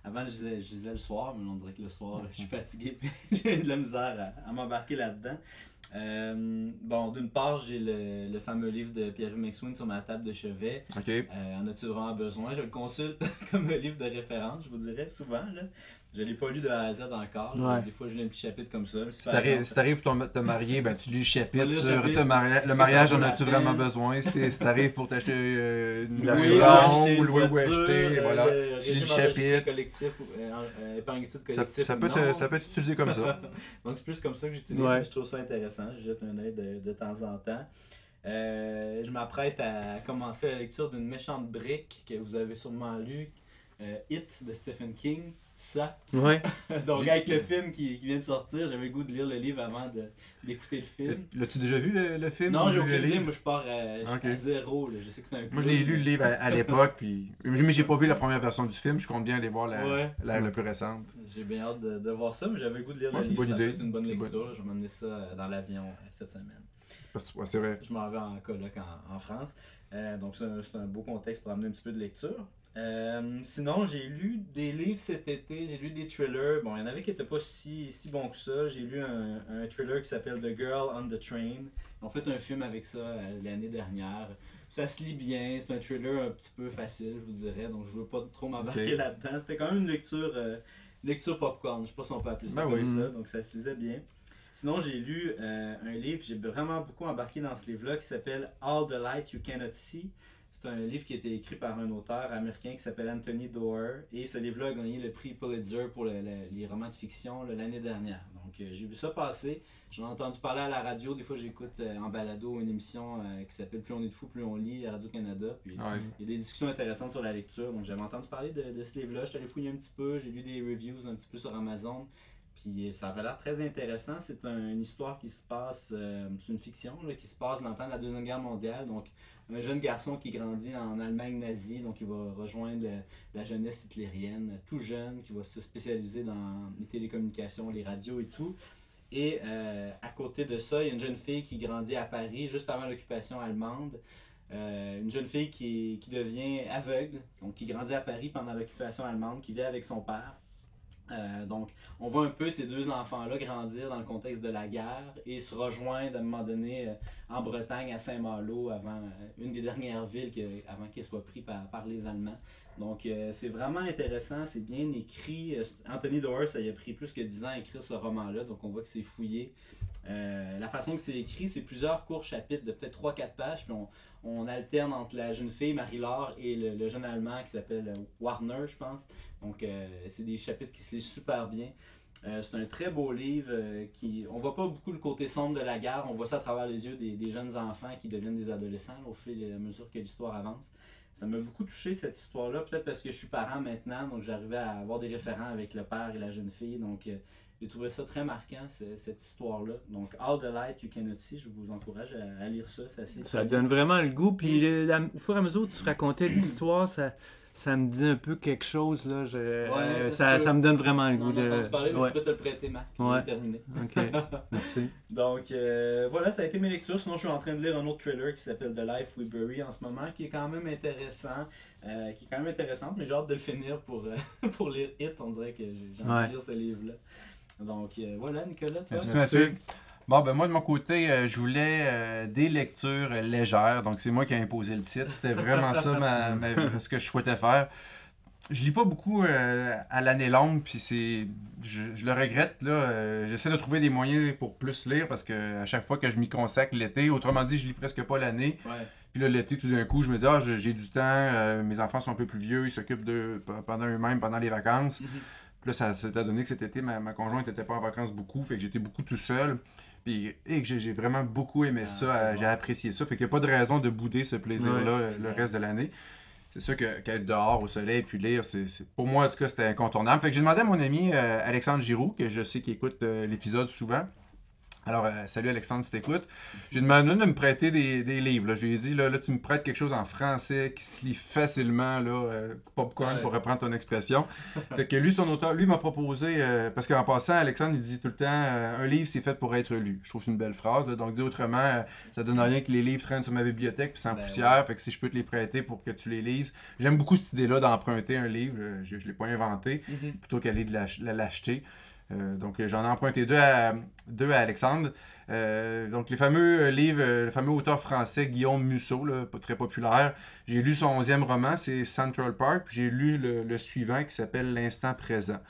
Avant, je lisais, le soir, mais on dirait que le soir, je suis fatigué j'ai de la misère à, m'embarquer là-dedans. Euh, bon, d'une part, j'ai le, fameux livre de Pierre-Yves McSween sur ma table de chevet. Euh, en as-tu vraiment besoin? Je le consulte comme un livre de référence, je vous dirais, souvent. Là. Je l'ai pas lu de A à Z encore. Des fois, je lis un petit chapitre comme ça. Si t'arrives pour te marier, ben, tu lis le chapitre sur le mariage, en as-tu vraiment besoin. Si t'arrives pour t'acheter euh, une maison, ou ou acheter, euh, voilà. Tu lis le chapitre. Euh, ça, peut ça peut être utilisé comme ça. Donc, c'est plus comme ça que j'utilise. Je trouve ça intéressant. Je jette un œil de, de temps en temps. je m'apprête à commencer la lecture d'une méchante brique que vous avez sûrement lue, It de Stephen King ça. Ouais. Donc, avec le film qui, vient de sortir, j'avais le goût de lire le livre avant d'écouter le film. L'as-tu déjà vu le, film Non, j'ai aucune idée. Moi, je pars euh, à, zéro. Je sais que c'est un coup, Moi, je l'ai lu le euh, livre à, l'époque, puis... mais j'ai pas vu la première version du film. Je compte bien aller voir la, la, plus récente. J'ai bien hâte de, de, voir ça, mais j'avais le goût de lire le livre. Bonne une bonne lecture. Je vais m'amener ça euh, dans l'avion cette semaine. C'est vrai. Je m'en vais en colloque en, France. donc, c'est un, beau contexte pour amener un petit peu de lecture. Euh, sinon, j'ai lu des livres cet été, j'ai lu des thrillers. Bon, il y en avait qui n'étaient pas si, si bons que ça. J'ai lu un, thriller qui s'appelle The Girl on the Train. Ils ont fait un film avec ça euh, l'année dernière. Ça se lit bien, c'est un thriller un petit peu facile, je vous dirais, donc je ne veux pas trop m'embarquer là-dedans. C'était quand même une lecture, euh, lecture popcorn, je sais pas si on peut appeler ça ben ça, donc ça se lisait bien. Sinon, j'ai lu un livre, j'ai vraiment beaucoup embarqué dans ce livre-là, qui s'appelle All the Light You Cannot See. C'est un livre qui a été écrit par un auteur américain qui s'appelle Anthony Doerr. Et ce livre-là a gagné le prix Pulitzer pour les romans de fiction l'année dernière. Donc euh, j'ai vu ça passer. J'en ai entendu parler à la radio. Des fois, j'écoute euh, en balado une émission euh, qui s'appelle Plus on est de fous, plus on lit à Radio-Canada. Puis ah il y a des discussions intéressantes sur la lecture. Donc j'avais entendu parler de, ce livre-là. Je allé fouiller un petit peu. J'ai lu des reviews un petit peu sur Amazon. Puis ça avait l'air très intéressant. C'est une histoire qui se passe, c'est une fiction qui se passe dans le temps de la Deuxième Guerre mondiale. Donc un jeune garçon qui grandit en Allemagne nazie, donc il va rejoindre la jeunesse hitlérienne, tout jeune, qui va se spécialiser dans les télécommunications, les radios et tout. Et euh, à côté de ça, il y a une jeune fille qui grandit à Paris juste avant l'occupation allemande. Euh, une jeune fille qui, qui devient aveugle, donc qui grandit à Paris pendant l'occupation allemande, qui vit avec son père. Euh, donc, on voit un peu ces deux enfants-là grandir dans le contexte de la guerre et se rejoindre à un moment donné euh, en Bretagne, à Saint-Malo, avant euh, une des dernières villes avant qu'ils soient pris par, les Allemands. Donc, euh, c'est vraiment intéressant, c'est bien écrit. Euh, Anthony Doerr, ça a pris plus que 10 ans à écrire ce roman-là, donc on voit que c'est fouillé. Euh, la façon que c'est écrit, c'est plusieurs courts chapitres de peut-être 3-4 pages, puis on, alterne entre la jeune fille, Marie-Laure, et le, jeune Allemand qui s'appelle Warner, je pense. Donc, c'est des chapitres qui se lisent super bien. c'est un très beau livre qui. On voit pas beaucoup le côté sombre de la guerre, on voit ça à travers les yeux des, jeunes enfants qui deviennent des adolescents au fil et à mesure que l'histoire avance. Ça m'a beaucoup touché cette histoire-là, peut-être parce que je suis parent maintenant, donc j'arrivais à avoir des référents avec le père et la jeune fille. Donc euh, j'ai trouvé ça très marquant, cette histoire-là. Donc All the Light You Cannot See, je vous encourage à, lire ça. Ça, ça donne vraiment le goût. Puis au fur et à mesure que tu racontais l'histoire, ça, ça me dit un peu quelque chose. Là. Euh, ça, me donne vraiment le goût de. parler, ouais. je peux te le prêter, Marc. Ouais. terminé. Ok, merci. Donc, euh, voilà, ça a été mes lectures. Sinon, je suis en train de lire un autre trailer qui s'appelle The Life We Bury en ce moment, qui est quand même intéressant. Euh, qui est quand même intéressante, mais j'ai hâte de le finir pour, pour lire Hit. On dirait que j'ai envie de lire ce livre-là. Donc, voilà, Nicolas. Toi, merci. Mathieu. Bon, ben moi, de mon côté, euh, je voulais euh, des lectures légères. Donc, c'est moi qui ai imposé le titre. C'était vraiment ça ma, ce que je souhaitais faire. Je lis pas beaucoup euh, à l'année longue, puis c'est. Je, le regrette, là. J'essaie de trouver des moyens pour plus lire parce que à chaque fois que je m'y consacre l'été, autrement dit, je lis presque pas l'année. Puis là, l'été, tout d'un coup, je me dis, ah, j'ai du temps, mes enfants sont un peu plus vieux, ils s'occupent de pendant eux-mêmes, pendant les vacances. Mhm. Puis là, ça s'est donné que cet été, ma, conjointe n'était pas en vacances beaucoup, fait que j'étais beaucoup tout seul et que j'ai vraiment beaucoup aimé ah, ça, euh, j'ai apprécié ça. Fait qu'il n'y a pas de raison de bouder ce plaisir-là euh, le reste de l'année. C'est sûr qu'être dehors au soleil puis lire, c'est pour moi en tout cas c'était incontournable. Fait que j'ai demandé à mon ami euh, Alexandre Giroux, que je sais qu'il écoute l'épisode souvent, alors, euh, salut Alexandre, tu t'écoutes. J'ai demandé de me prêter des, livres. Je lui ai dit, là, là, tu me prêtes quelque chose en français qui se lit facilement, là, euh, popcorn pour reprendre ton expression. fait que lui, son auteur, lui m'a proposé, euh, parce qu'en passant, Alexandre, il dit tout le temps, un livre, c'est fait pour être lu. Je trouve que c'est une belle phrase. Donc, dit autrement, ça donne rien que les livres traînent sur ma bibliothèque puis sans ben poussière. Fait que si je peux te les prêter pour que tu les lises. J'aime beaucoup cette idée-là d'emprunter un livre. Je ne l'ai pas inventé, mm-hmm. plutôt qu'aller l'acheter. Euh, donc, euh, j'en ai emprunté deux à, deux à Alexandre. Euh, donc, les fameux livres, le fameux auteur français Guillaume Musso, là, très populaire. J'ai lu son onzième roman, c'est Central Park. J'ai lu le, suivant qui s'appelle L'instant présent.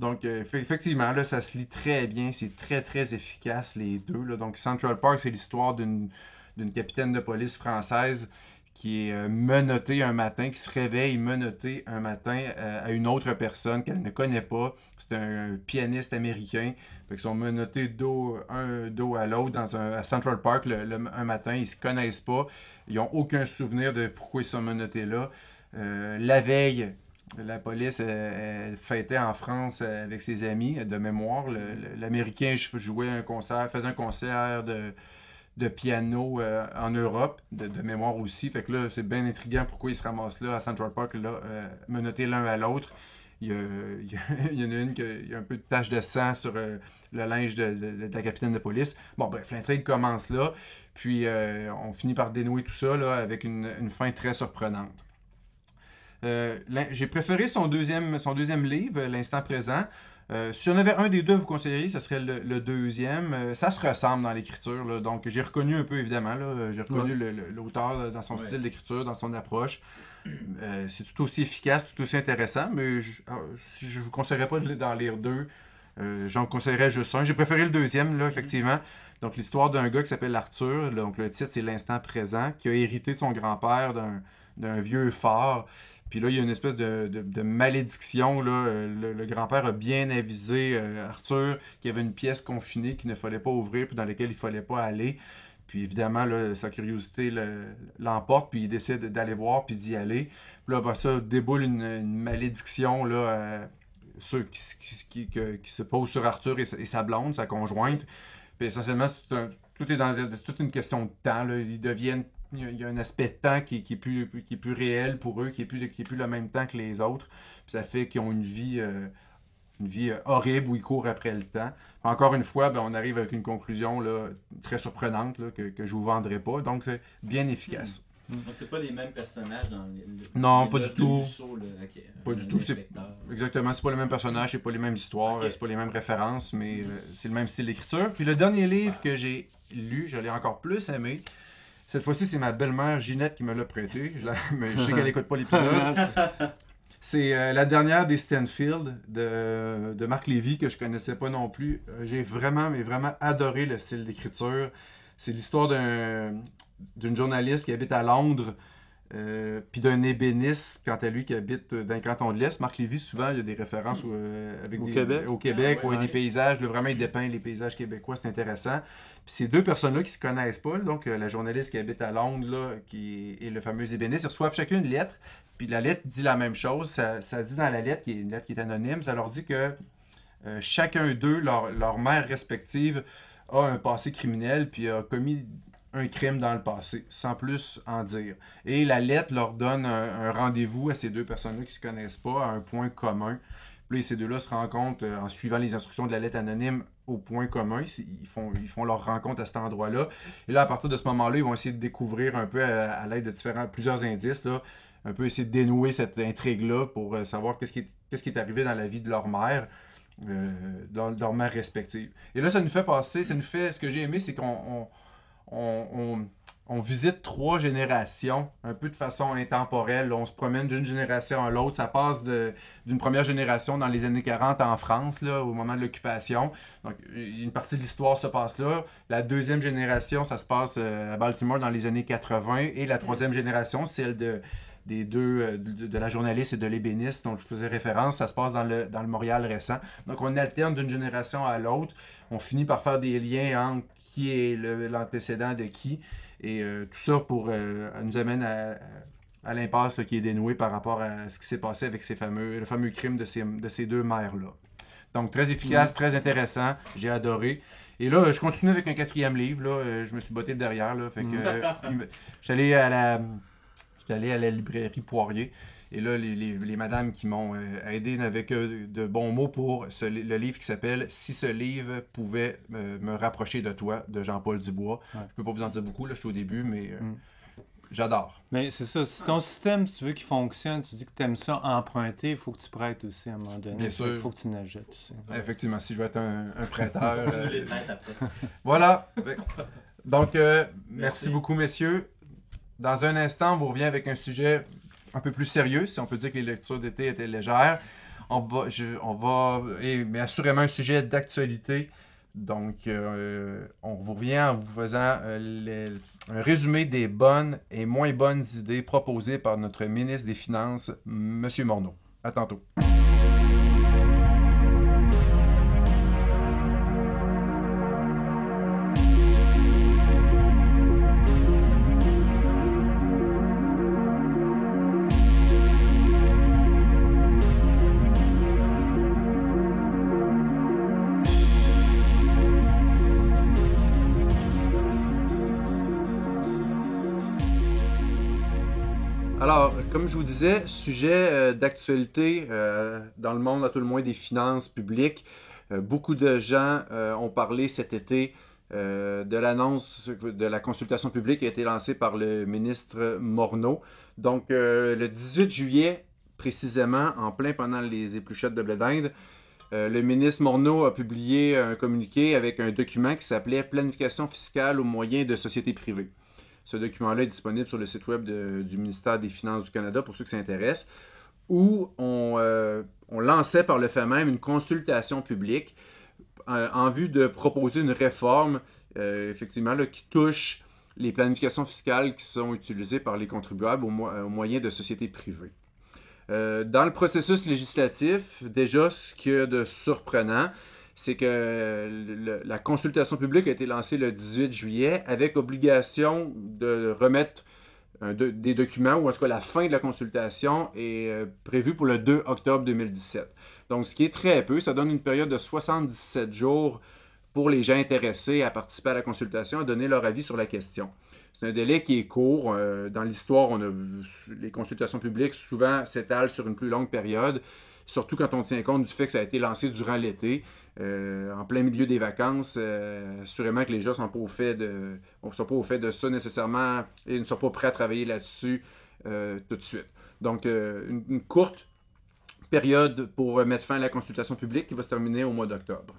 Donc, effectivement, là, ça se lit très bien. C'est très, très efficace, les deux. Donc, Central Park, c'est l'histoire d'une capitaine de police française qui est euh, menotté un matin, qui se réveille menotté un matin euh, à une autre personne qu'elle ne connaît pas. C'est un pianiste américain. ils sont menottés dos, un dos à l'autre dans un, à Central Park un matin. Ils se connaissent pas. Ils n'ont aucun souvenir de pourquoi ils sont menottés là. Euh, la veille, la police fêtait en France avec ses amis de mémoire. L'Américain jouait un concert, faisait un concert de de piano euh, en Europe, de, mémoire aussi. Fait que là, c'est bien intriguant pourquoi ils se ramassent là à Central Park, là, euh, menottés l'un à l'autre. Il y, en a une qui a un peu de tache de sang sur euh, le linge de, la capitaine de police. Bon, bref, l'intrigue commence là. Puis on finit par dénouer tout ça là, avec une, fin très surprenante. J'ai préféré son deuxième, son deuxième livre, L'instant présent, euh, si j'en avais un des deux vous conseilleriez, ça serait le, deuxième. Euh, ça se ressemble dans l'écriture, donc j'ai reconnu un peu évidemment. Euh, j'ai reconnu l'auteur dans son style d'écriture, dans son approche. c'est tout aussi efficace, tout aussi intéressant, mais je ne ah, vous conseillerais pas d'en lire deux. J'en conseillerais juste un. J'ai préféré le deuxième, là, mhm. effectivement. Donc, l'histoire d'un gars qui s'appelle Arthur. Donc, le titre, c'est L'instant présent, qui a hérité de son grand-père d'un vieux phare puis là, il y a une espèce de, malédiction. Euh, le, grand-père a bien avisé euh, Arthur qu'il y avait une pièce confinée qu'il ne fallait pas ouvrir, puis dans laquelle il ne fallait pas aller. Puis évidemment, sa curiosité l'emporte, puis il décide d'aller voir, puis d'y aller. Puis là, ça déboule une, malédiction là, euh, qui, se pose sur Arthur et sa, blonde, sa conjointe. Puis essentiellement, c'est tout toute une question de temps. Ils deviennent il y a un aspect de temps qui, qui, est plus, réel pour eux, qui est plus, qui le même temps que les autres. ça fait qu'ils ont une vie, euh, euh, horrible où ils courent après le temps. Encore une fois, ben, on arrive avec une conclusion très surprenante que, je ne vous vendrai pas. Donc, euh, bien efficace. Hmm. Donc, pas les mêmes personnages dans le, Non, pas, du tout. pas du tout. Exactement, c'est pas les mêmes personnages, c'est pas les mêmes histoires, c'est pas les mêmes références, mais c'est le même style d'écriture. Puis le dernier livre que j'ai lu, je l'ai encore plus aimé, cette fois-ci, c'est ma belle-mère Ginette qui me l'a prêté. Je, sais qu'elle n'écoute pas l'épisode. C'est euh, la dernière des Stanfield de, Marc Lévy que je connaissais pas non plus. Euh, j'ai vraiment, mais vraiment adoré le style d'écriture. C'est l'histoire d'une journaliste qui habite à Londres euh, puis d'un ébéniste, quant à lui, qui habite euh, dans le canton de l'Est. Marc Lévis, souvent, il y a des références mmh. euh, avec au, Québec. au Québec, ah, des paysages. Là, vraiment, il dépeint les paysages québécois, c'est intéressant. Puis ces deux personnes-là qui se connaissent pas, donc la journaliste qui habite à Londres là, qui, et le fameux ébéniste, ils reçoivent chacune une lettre. Puis la lettre dit la même chose. Ça, dit dans la lettre, qui est une lettre qui est anonyme, ça leur dit que chacun d'eux, leur, leur mère respective, a un passé criminel, puis a commis un crime dans le passé, sans plus en dire. Et la lettre leur donne un, rendez-vous à ces deux personnes-là qui ne se connaissent pas, à un point commun. Puis ces deux-là se rencontrent euh, en suivant les instructions de la lettre anonyme au point commun. Ils font, ils font leur rencontre à cet endroit-là. Et là, à partir de ce moment-là, ils vont essayer de découvrir un peu à, l'aide de différents, plusieurs indices, un peu essayer de dénouer cette intrigue-là pour euh, savoir qu'est-ce qui, est, arrivé dans la vie de leur mère. Euh, dans, leur mère respective. Et là, ça nous fait passer, ça nous fait, ce que j'ai aimé, c'est qu'on on, on, visite trois générations, un peu de façon intemporelle. On se promène d'une génération à l'autre. Ça passe d'une première génération dans les années 40 en France, là, au moment de l'occupation. Donc, une partie de l'histoire se passe là. La deuxième génération, ça se passe euh, à Baltimore dans les années 80. Et la troisième génération, celle de des deux, euh, de, la journaliste et de l'ébéniste dont je faisais référence. Ça se passe dans le, dans le Montréal récent. Donc, on alterne d'une génération à l'autre. On finit par faire des liens entre qui est l'antécédent de qui. Et euh, tout ça pour, euh, nous amène à, l'impasse qui est dénouée par rapport à ce qui s'est passé avec ces fameux, le fameux crime de ces, deux mères-là. Donc, très efficace, très intéressant. J'ai adoré. Et là, je continue avec un quatrième livre. Là. Euh, je me suis botté derrière. Là. Fait mm. à la. allé à la librairie Poirier. Et là, les, madames qui m'ont euh, aidé n'avaient que de bons mots pour le livre qui s'appelle Si ce livre pouvait euh, me rapprocher de toi, de Jean-Paul Dubois. Je Je peux pas vous en dire beaucoup, là, je suis au début, mais. Euh, mm. J'adore. Mais c'est ça, si ton système, si tu veux qu'il fonctionne, tu dis que tu aimes ça emprunter, il faut que tu prêtes aussi à un moment donné. Bien sûr. Il faut que tu tu aussi. Effectivement, si je veux être un, prêteur. Voilà. Ben, donc, merci. merci. beaucoup, messieurs. Dans un instant, on vous revient avec un sujet un peu plus sérieux, si on peut dire que les lectures d'été étaient légères. On va, on va mais assurément un sujet d'actualité. Donc, euh, on vous revient en vous faisant euh, un résumé des bonnes et moins bonnes idées proposées par notre ministre des Finances, M. Morneau. À tantôt. sujet euh, d'actualité euh, dans le monde, à tout le moins des finances publiques. Euh, beaucoup de gens ont parlé cet été de l'annonce de la consultation publique qui a été lancée par le ministre Morneau. Donc, le 18 juillet, précisément, en plein pendant les épluchettes de blé d'Inde, le ministre Morneau a publié un communiqué avec un document qui s'appelait Planification fiscale aux moyens de sociétés privées. Ce document-là est disponible sur le site web du ministère des Finances du Canada pour ceux qui s'intéressent, où on, euh, lançait par le fait même une consultation publique euh, en vue de proposer une réforme, euh, effectivement, qui touche les planifications fiscales qui sont utilisées par les contribuables au, au moyen de sociétés privées. dans le processus législatif, déjà, ce qu'il y a de surprenant, c'est que la consultation publique a été lancée le 18 juillet avec obligation de remettre des documents, ou en tout cas la fin de la consultation est euh, prévue pour le 2 octobre 2017. Donc, ce qui est très peu, ça donne une période de 77 jours pour les gens intéressés à participer à la consultation, à donner leur avis sur la question. C'est un délai qui est court. Euh, dans l'histoire, on a les consultations publiques souvent s'étalent sur une plus longue période, surtout quand on tient compte du fait que ça a été lancé durant l'été, euh, en plein milieu des vacances. Euh, sûrement que les gens ne sont, pas au fait de, sont pas au fait de ça nécessairement et ne sont pas prêts à travailler là-dessus tout de suite. Donc, une courte période pour mettre fin à la consultation publique qui va se terminer au mois d'octobre.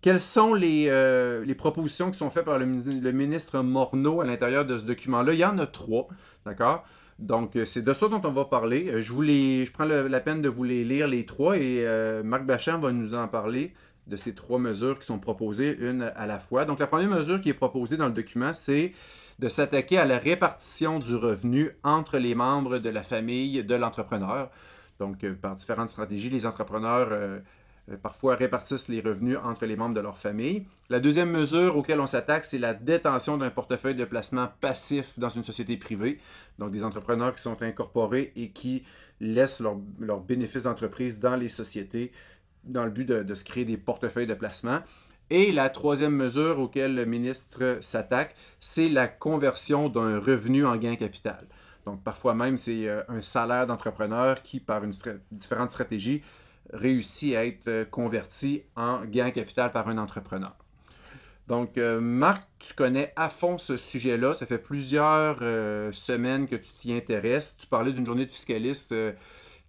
Quelles sont euh, les, propositions qui sont faites par le, ministre Morneau à l'intérieur de ce document-là? Il y en a trois, d'accord? Donc, euh, c'est de ça dont on va parler. Euh, je, je prends la peine de vous les lire les trois et Marc Bachan va nous en parler de ces trois mesures qui sont proposées une à la fois. Donc, la première mesure qui est proposée dans le document, c'est de s'attaquer à la répartition du revenu entre les membres de la famille de l'entrepreneur. Donc, par différentes stratégies, les entrepreneurs euh, parfois répartissent les revenus entre les membres de leur famille. La deuxième mesure auquel on s'attaque, c'est la détention d'un portefeuille de placement passif dans une société privée. Donc des entrepreneurs qui sont incorporés et qui laissent leurs bénéfices d'entreprise dans les sociétés dans le but de, se créer des portefeuilles de placement. Et la troisième mesure auquel le ministre s'attaque, c'est la conversion d'un revenu en gain capital. Donc parfois même, c'est euh, un salaire d'entrepreneur qui, par une différente stratégie, réussi à être euh, converti en gain capital par un entrepreneur. Donc, euh, Marc, tu connais à fond ce sujet-là. Ça fait plusieurs euh, semaines que tu t'y intéresses. Tu parlais d'une journée de fiscaliste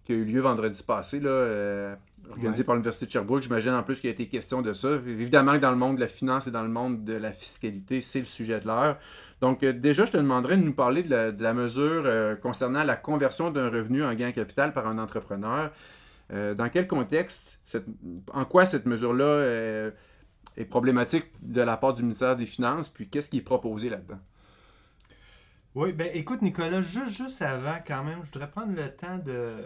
qui a eu lieu vendredi passé, là, organisée par l'Université de Sherbrooke. J'imagine en plus qu'il y a été question de ça. Évidemment que dans le monde de la finance et dans le monde de la fiscalité, c'est le sujet de l'heure. Donc, déjà, je te demanderais de nous parler de la, de la mesure concernant la conversion d'un revenu en gain capital par un entrepreneur. Euh, dans quel contexte, en quoi cette mesure-là euh, est problématique de la part du ministère des Finances, puis qu'est-ce qui est proposé là-dedans? Oui, ben écoute, Nicolas, juste, juste avant, quand même, je voudrais prendre le temps de.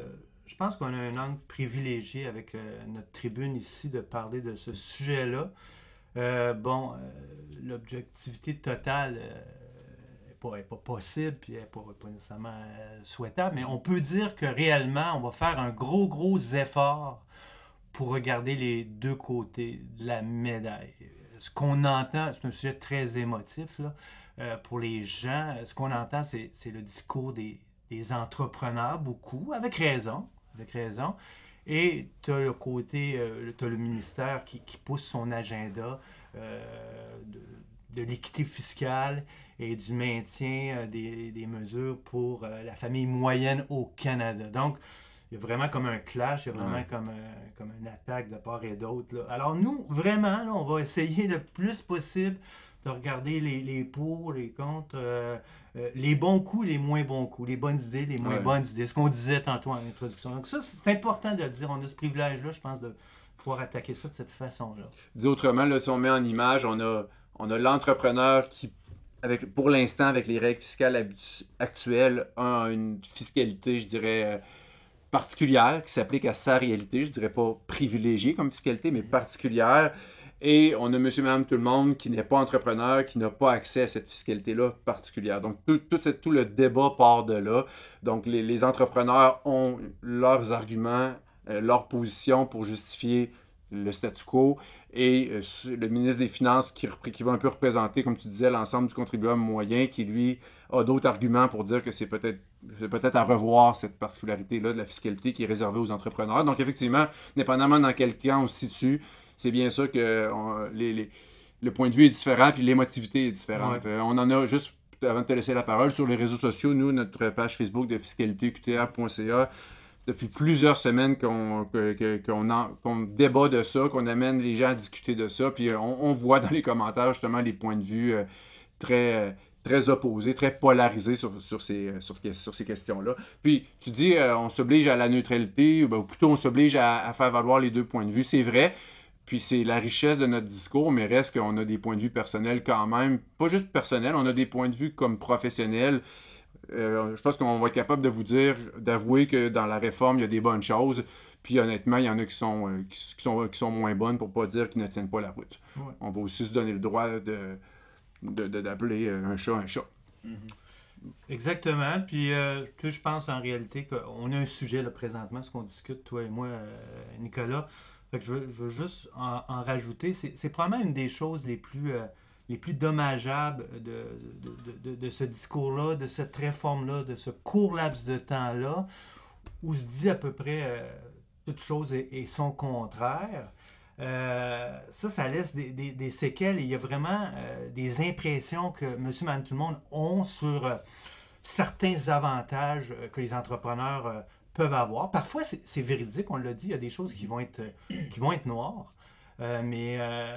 Je pense qu'on a un angle privilégié avec euh, notre tribune ici de parler de ce sujet-là. bon, l'objectivité totale pas, pas possible, puis pas, nécessairement euh, souhaitable, mais on peut dire que réellement, on va faire un gros, gros effort pour regarder les deux côtés de la médaille. Ce qu'on entend, c'est un sujet très émotif euh, pour les gens. Ce qu'on entend, c'est le discours des, entrepreneurs, beaucoup, avec raison, avec raison. Et tu as le côté, euh, tu as le ministère qui, pousse son agenda de l'équité fiscale et du maintien euh, des, des mesures pour euh, la famille moyenne au Canada. Donc, il y a vraiment comme un clash, il y a vraiment comme, euh, comme une attaque de part et d'autre. Alors nous, vraiment, on va essayer le plus possible de regarder les, les pour, les contre, les bons coups, les moins bons coups, les bonnes idées, les moins bonnes idées, ce qu'on disait tantôt en introduction. Donc ça, c'est important de le dire. On a ce privilège-là, je pense, de pouvoir attaquer ça de cette façon-là. Dit autrement, là, si on met en image, on a, on a l'entrepreneur qui pour l'instant, avec les règles fiscales actuelles, une fiscalité, je dirais, euh, particulière qui s'applique à sa réalité. Je dirais pas privilégiée comme fiscalité, mais particulière. Et on a monsieur, madame, tout le monde qui n'est pas entrepreneur, qui n'a pas accès à cette fiscalité-là particulière. Donc, tout, le débat part de là. Donc, les, entrepreneurs ont leurs arguments, leurs leur position pour justifier le statu quo et euh, le ministre des Finances qui, va un peu représenter, comme tu disais, l'ensemble du contribuable moyen qui, lui, a d'autres arguments pour dire que c'est peut-être peut-être à revoir cette particularité-là de la fiscalité qui est réservée aux entrepreneurs. Donc, effectivement, dépendamment dans quel camp on se situe, c'est bien sûr que les, le point de vue est différent puis l'émotivité est différente. Euh, on en a juste, avant de te laisser la parole, sur les réseaux sociaux, nous, notre page Facebook de fiscalitéqta.ca depuis plusieurs semaines qu'on débat de ça, qu'on amène les gens à discuter de ça. Puis euh, on, voit dans les commentaires justement les points de vue euh, très, euh, très opposés, très polarisés sur, ces, sur, ces questions-là. Puis tu dis, on s'oblige à la neutralité, ou ben, plutôt on s'oblige à, à faire valoir les deux points de vue. C'est vrai. Puis c'est la richesse de notre discours, mais reste qu'on a des points de vue personnels quand même. Pas juste personnels, on a des points de vue comme professionnels. Euh, je pense qu'on va être capable de vous dire, d'avouer que dans la réforme, il y a des bonnes choses. Puis honnêtement, il y en a qui sont, euh, qui, sont, moins bonnes pour ne pas dire qu'ils ne tiennent pas la route. On va aussi se donner le droit de, d'appeler euh, un chat un chat. Mm-hmm. Exactement. Puis, euh, je pense en réalité qu'on a un sujet présentement, ce qu'on discute, toi et moi, Nicolas. je, veux, juste en, rajouter. C'est probablement une des choses les plus les plus dommageables de, de, de, de ce discours-là, de cette réforme-là, de ce court laps de temps-là, où se dit à peu près euh, toute chose et, son contraire. Euh, ça, ça laisse des, des, séquelles. Il y a vraiment euh, des impressions que Monsieur Man Tout le Monde ont sur certains avantages que les entrepreneurs peuvent avoir. Parfois, c'est véridique, on l'a dit, il y a des choses qui vont être, qui vont être noires. Euh, mais euh,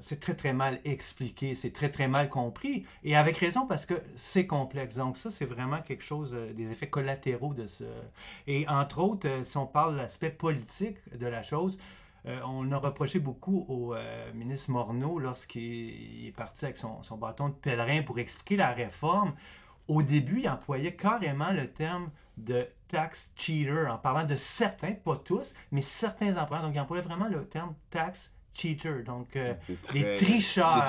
c'est très, très mal expliqué, c'est très, très mal compris. Et avec raison, parce que c'est complexe. Donc ça, c'est vraiment quelque chose, euh, des effets collatéraux de ce... Et entre autres, si on parle de l'aspect politique de la chose, on a reproché beaucoup au ministre Morneau lorsqu'il est parti avec son, son bâton de pèlerin pour expliquer la réforme au début, il employait carrément le terme de tax cheater en parlant de certains, pas tous, mais certains employeurs. Donc, il employait vraiment le terme tax « cheater », donc euh, les tricheurs.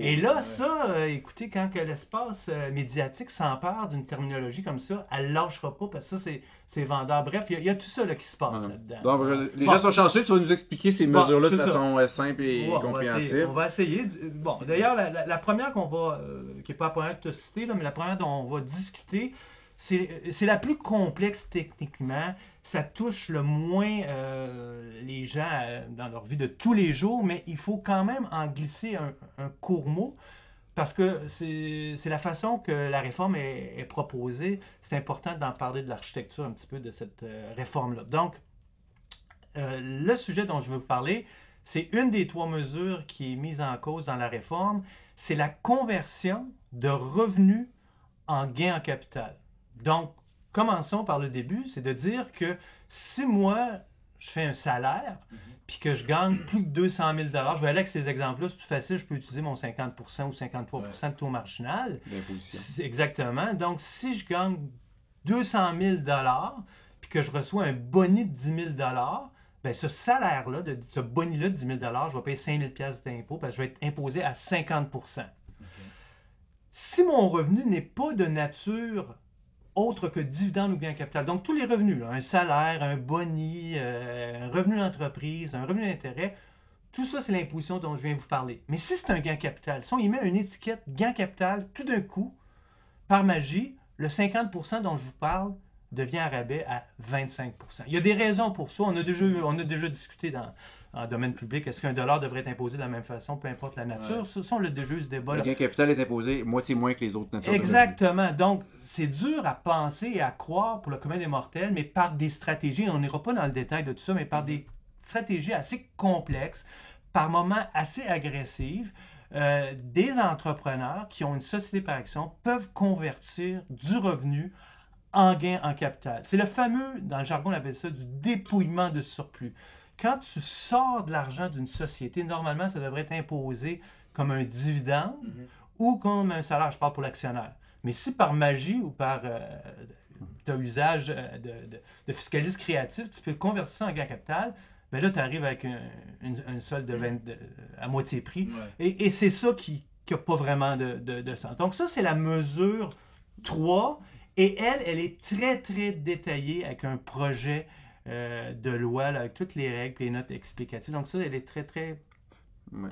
Et là, ça, euh, écoutez, quand l'espace euh, médiatique s'empare d'une terminologie comme ça, elle lâchera pas parce que ça, c'est vendeur. Bref, il y, a tout ça qui se passe là-dedans. Ben, les gens sont chanceux, tu vas nous expliquer ces mesures-là de façon simple et compréhensible. On va essayer. Bon, d'ailleurs, la, première qu'on va, qui n'est pas la première mais la première dont on va discuter, c'est la plus complexe techniquement ça touche le moins euh, les gens euh, dans leur vie de tous les jours, mais il faut quand même en glisser un, court mot. Parce que c'est la façon que la réforme est, proposée. C'est important d'en parler de l'architecture un petit peu de cette euh, réforme-là. Donc, le sujet dont je veux vous parler, c'est une des trois mesures qui est mise en cause dans la réforme. C'est la conversion de revenus en gains en capital. Donc, commençons par le début, c'est de dire que si moi, je fais un salaire, mhm. puis que je gagne plus de 200 000 je vais aller avec ces exemples-là, c'est plus facile, je peux utiliser mon 50 ou 53 de taux marginal. Exactement. Donc, si je gagne 200 000 puis que je reçois un boni de 10 000 ben ce salaire-là, ce boni-là de 10 000 je vais payer 5 000 d'impôt parce que je vais être imposé à 50 Si mon revenu n'est pas de nature autre que dividendes ou gains capital. Donc, tous les revenus, un salaire, un boni, euh, un revenu d'entreprise, un revenu d'intérêt, tout ça, c'est l'imposition dont je viens vous parler. Mais si c'est un gain capital, si on y met une étiquette gain capital, tout d'un coup, par magie, le 50 dont je vous parle, devient à rabais à 25 Il y a des raisons pour ça. On a déjà, on a déjà discuté dans, en domaine public, est-ce qu'un dollar devrait être imposé de la même façon, peu importe la nature? Ce sont le jeu ce débat. Le gain capital est imposé moitié moins que les autres natures. Exactement. Donc, c'est dur à penser et à croire pour le commun des mortels, mais par des stratégies, on n'ira pas dans le détail de tout ça, mais par mm-hmm. des stratégies assez complexes, par moments assez agressives, euh, des entrepreneurs qui ont une société par action peuvent convertir du revenu en gain en capital. C'est le fameux, dans le jargon, on appelle ça du dépouillement de surplus. Quand tu sors de l'argent d'une société, normalement, ça devrait être imposé comme un dividende mm-hmm. ou comme un salaire, je parle pour l'actionnaire. Mais si par magie ou par euh, usage euh, de, de, fiscaliste créatif, tu peux convertir ça en gain en capital, ben là, tu arrives avec un, une, solde de à moitié prix. Et, c'est ça qui n'a pas vraiment de, de, de sens. Donc ça, c'est la mesure 3 et elle, elle est très, très détaillée avec un projet euh, de loi, avec toutes les règles, les notes explicatives. Donc ça, elle est très, très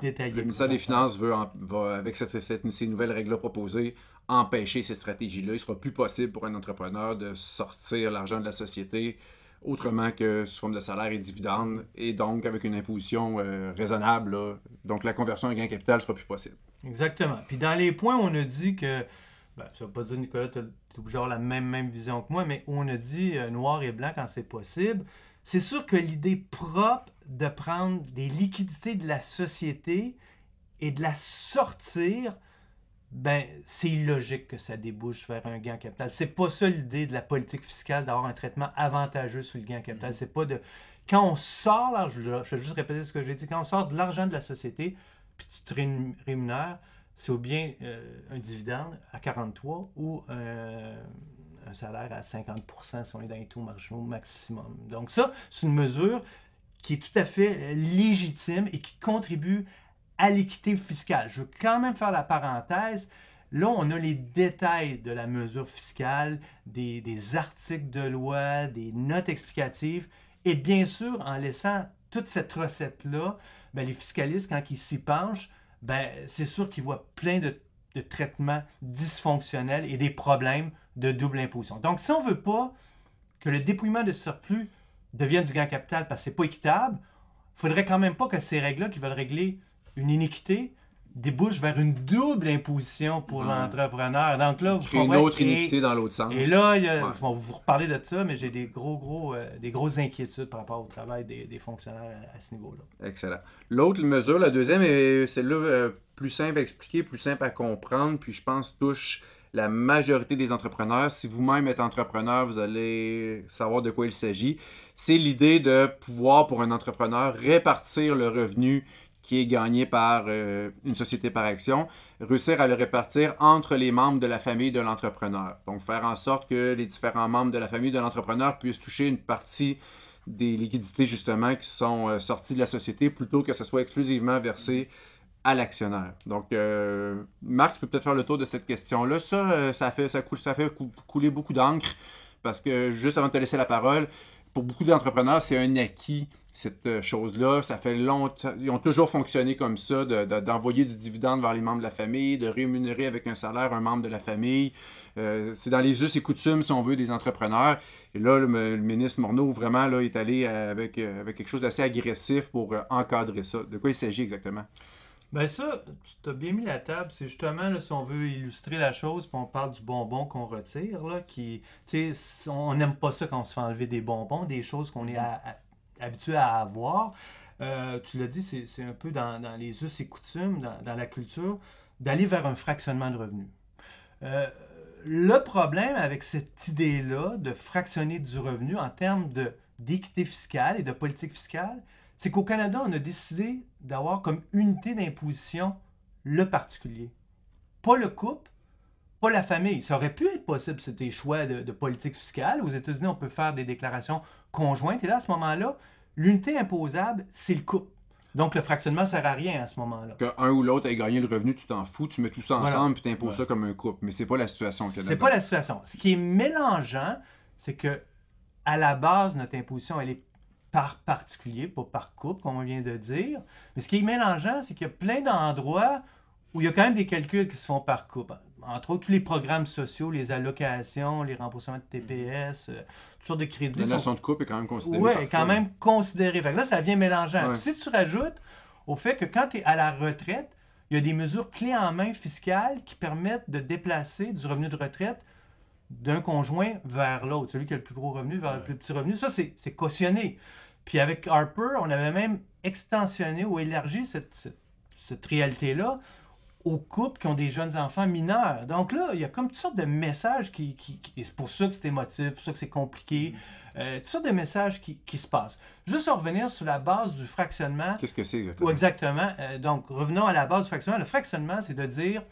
détaillée. Le ministère des Finances veut, va, avec ces nouvelles règles proposées, empêcher ces stratégies-là. Il ne sera plus possible pour un entrepreneur de sortir l'argent de la société autrement que sous forme de salaire et dividendes, et donc avec une imposition euh, raisonnable. Donc la conversion à gain capital ne sera plus possible. Exactement. Puis dans les points, on a dit que, ben, ça ne veut pas dire, Nicolas, toujours la même, même vision que moi, mais on a dit euh, noir et blanc quand c'est possible. C'est sûr que l'idée propre de prendre des liquidités de la société et de la sortir, ben, c'est illogique que ça débouche vers un gain en capital. C'est pas ça l'idée de la politique fiscale, d'avoir un traitement avantageux sur le gain en capital. Mm-hmm. C'est pas de. Quand on sort, je, juste répéter ce que j'ai dit, quand on sort de l'argent de la société, puis tu te rémunères, c'est ou bien euh, un dividende à 43 ou euh, un salaire à 50 si on est dans les taux marginaux maximum. Donc ça, c'est une mesure qui est tout à fait euh, légitime et qui contribue à l'équité fiscale. Je veux quand même faire la parenthèse. Là, on a les détails de la mesure fiscale, des articles de loi, des notes explicatives, et bien sûr, en laissant toute cette recette-là, ben, les fiscalistes, quand ils s'y penchent, ben, c'est sûr qu'ils voient plein de, traitements dysfonctionnels et des problèmes de double imposition. Donc, si on ne veut pas que le dépouillement de surplus devienne du gain capital parce que ce n'est pas équitable, il faudrait quand même pas que ces règles-là qui veulent régler une iniquité débouche vers une double imposition pour l'entrepreneur. Donc là, vous une autre iniquité dans l'autre sens. Et là, je vais vous reparler de ça, mais j'ai des gros, gros, euh, des grosses inquiétudes par rapport au travail des, fonctionnaires à, ce niveau-là. Excellent. L'autre mesure, la deuxième, et celle-là euh, plus simple à expliquer, plus simple à comprendre, puis je pense touche la majorité des entrepreneurs. Si vous-même êtes entrepreneur, vous allez savoir de quoi il s'agit. C'est l'idée de pouvoir, pour un entrepreneur, répartir le revenu qui est gagné par euh, une société par action, réussir à le répartir entre les membres de la famille de l'entrepreneur. Donc, faire en sorte que les différents membres de la famille de l'entrepreneur puissent toucher une partie des liquidités justement qui sont euh, sorties de la société plutôt que ce soit exclusivement versé à l'actionnaire. Donc, euh, Marc, tu peux peut-être faire le tour de cette question-là. Ça, ça fait, ça, coule, ça fait couler beaucoup d'encre parce que juste avant de te laisser la parole, pour beaucoup d'entrepreneurs, c'est un acquis, cette euh, chose-là. Ça fait longtemps. Ils ont toujours fonctionné comme ça, d'envoyer du dividende vers les membres de la famille, de rémunérer avec un salaire un membre de la famille. Euh, c'est dans les us et coutumes, si on veut, des entrepreneurs. Et là, le, ministre Morneau, vraiment, là, est allé avec, euh, avec quelque chose d'assez agressif pour encadrer ça. De quoi il s'agit exactement? Ben ça, tu as bien mis la table. C'est justement, là, si on veut illustrer la chose, puis on parle du bonbon qu'on retire, là, qui, on n'aime pas ça quand on se fait enlever des bonbons, des choses qu'on est mhm. habitué à avoir. Euh, tu l'as dit, c'est un peu dans, les us et coutumes, dans, la culture, d'aller vers un fractionnement de revenus. Euh, le problème avec cette idée-là de fractionner du revenu en termes d'équité fiscale et de politique fiscale, c'est qu'au Canada, on a décidé d'avoir comme unité d'imposition le particulier. Pas le couple, pas la famille. Ça aurait pu être possible, c'était choix de, politique fiscale. Aux États-Unis, on peut faire des déclarations conjointes. Et là, à ce moment-là, l'unité imposable, c'est le couple. Donc, le fractionnement ne sert à rien à ce moment-là. Que ou l'autre ait gagné le revenu, tu t'en fous, tu mets tout ça ensemble et tu imposes ça comme un couple. Mais c'est pas la situation au Canada. C'est pas la situation. Ce qui est mélangeant, c'est que à la base, notre imposition, elle est par particulier, pas par couple, comme on vient de dire. Mais ce qui est mélangeant, c'est qu'il y a plein d'endroits où il y a quand même des calculs qui se font par couple. Entre autres, tous les programmes sociaux, les allocations, les remboursements de TPS, euh, toutes sortes de crédits. La notion de couple est quand même considérée. Oui, est quand même considérée. là, ça vient mélangeant. Si tu rajoutes au fait que quand tu es à la retraite, il y a des mesures clés en main fiscales qui permettent de déplacer du revenu de retraite d'un conjoint vers l'autre, celui qui a le plus gros revenu vers le plus petit revenu. Ça, c'est cautionné. Puis avec Harper, on avait même extensionné ou élargi cette, réalité-là aux couples qui ont des jeunes enfants mineurs. Donc là, il y a comme toutes sortes de messages qui... et c'est pour ça que c'est émotif, pour ça que c'est compliqué. Mm. Euh, toutes sortes de messages qui, se passent. Juste en revenir sur la base du fractionnement. Qu'est-ce que c'est exactement? exactement. Euh, donc, revenons à la base du fractionnement. Le fractionnement, c'est de dire,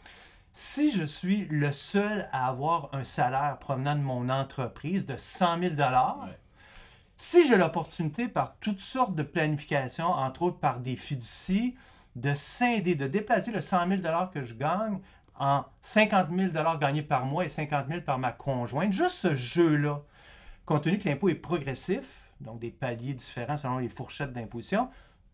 si je suis le seul à avoir un salaire provenant de mon entreprise de 100 000 si j'ai l'opportunité par toutes sortes de planifications, entre autres par des fiducies, de scinder, de déplacer le 100 000 que je gagne en 50 000 gagnés par moi et 50 000 par ma conjointe, juste ce jeu-là, compte tenu que l'impôt est progressif, donc des paliers différents selon les fourchettes d'imposition,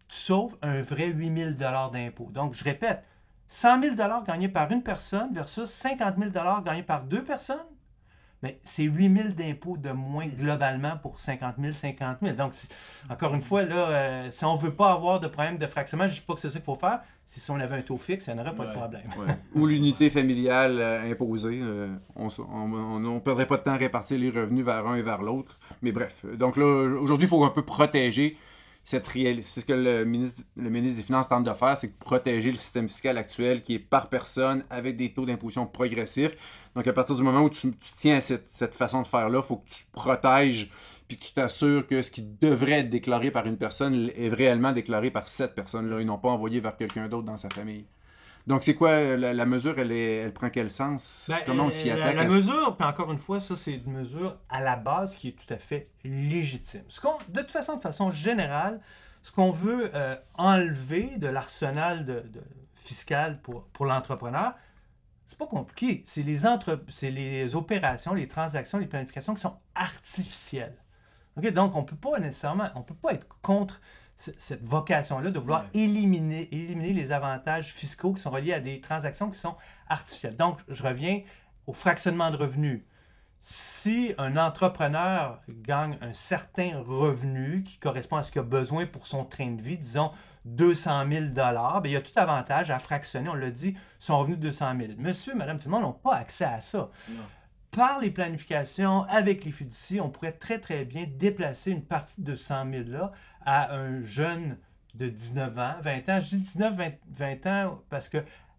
tu sauves un vrai 8 000 d'impôt. Donc, je répète, 100 000 gagnés par une personne versus 50 000 gagnés par deux personnes, mais c'est 8 000 d'impôts de moins hmm. globalement pour 50 000, 50 000. Donc, encore une fois, là, euh, si on ne veut pas avoir de problème de fractionnement, je ne dis pas que c'est ça qu'il faut faire. Si, on avait un taux fixe, il n'y aurait pas de problème. Ou l'unité familiale euh, imposée. Euh, on ne perdrait pas de temps à répartir les revenus vers un et vers l'autre. Mais bref. Donc là, aujourd'hui, il faut un peu protéger cette C'est ce que le ministre, le ministre des Finances tente de faire, c'est de protéger le système fiscal actuel qui est par personne avec des taux d'imposition progressifs. Donc, à partir du moment où tu, tu tiens cette, cette, façon de faire-là, il faut que tu protèges puis tu t'assures que ce qui devrait être déclaré par une personne est réellement déclaré par cette personne-là et non pas envoyé vers quelqu'un d'autre dans sa famille. Donc, c'est quoi la, mesure elle, est, elle, prend quel sens ben, Comment on s'y euh, attaque La, mesure, puis encore une fois, ça, c'est une mesure à la base qui est tout à fait légitime. Ce de toute façon, de façon générale, ce qu'on veut euh, enlever de l'arsenal de, fiscal pour, pour l'entrepreneur, c'est pas compliqué. C'est les, entre... les opérations, les transactions, les planifications qui sont artificielles. Ok, Donc, on peut pas nécessairement, on peut pas être contre cette vocation-là de vouloir éliminer, éliminer les avantages fiscaux qui sont reliés à des transactions qui sont artificielles. Donc, je reviens au fractionnement de revenus. Si un entrepreneur gagne un certain revenu qui correspond à ce qu'il a besoin pour son train de vie, disons 200 000 dollars, ben, il y a tout avantage à fractionner, on l'a dit, son revenu de 200 000. Monsieur, madame, tout le monde n'ont pas accès à ça. par les planifications avec les fiducies, on pourrait très très bien déplacer une partie de 200 000 là à un jeune de 19 ans, 20 ans. Je dis 19, 20, ans parce que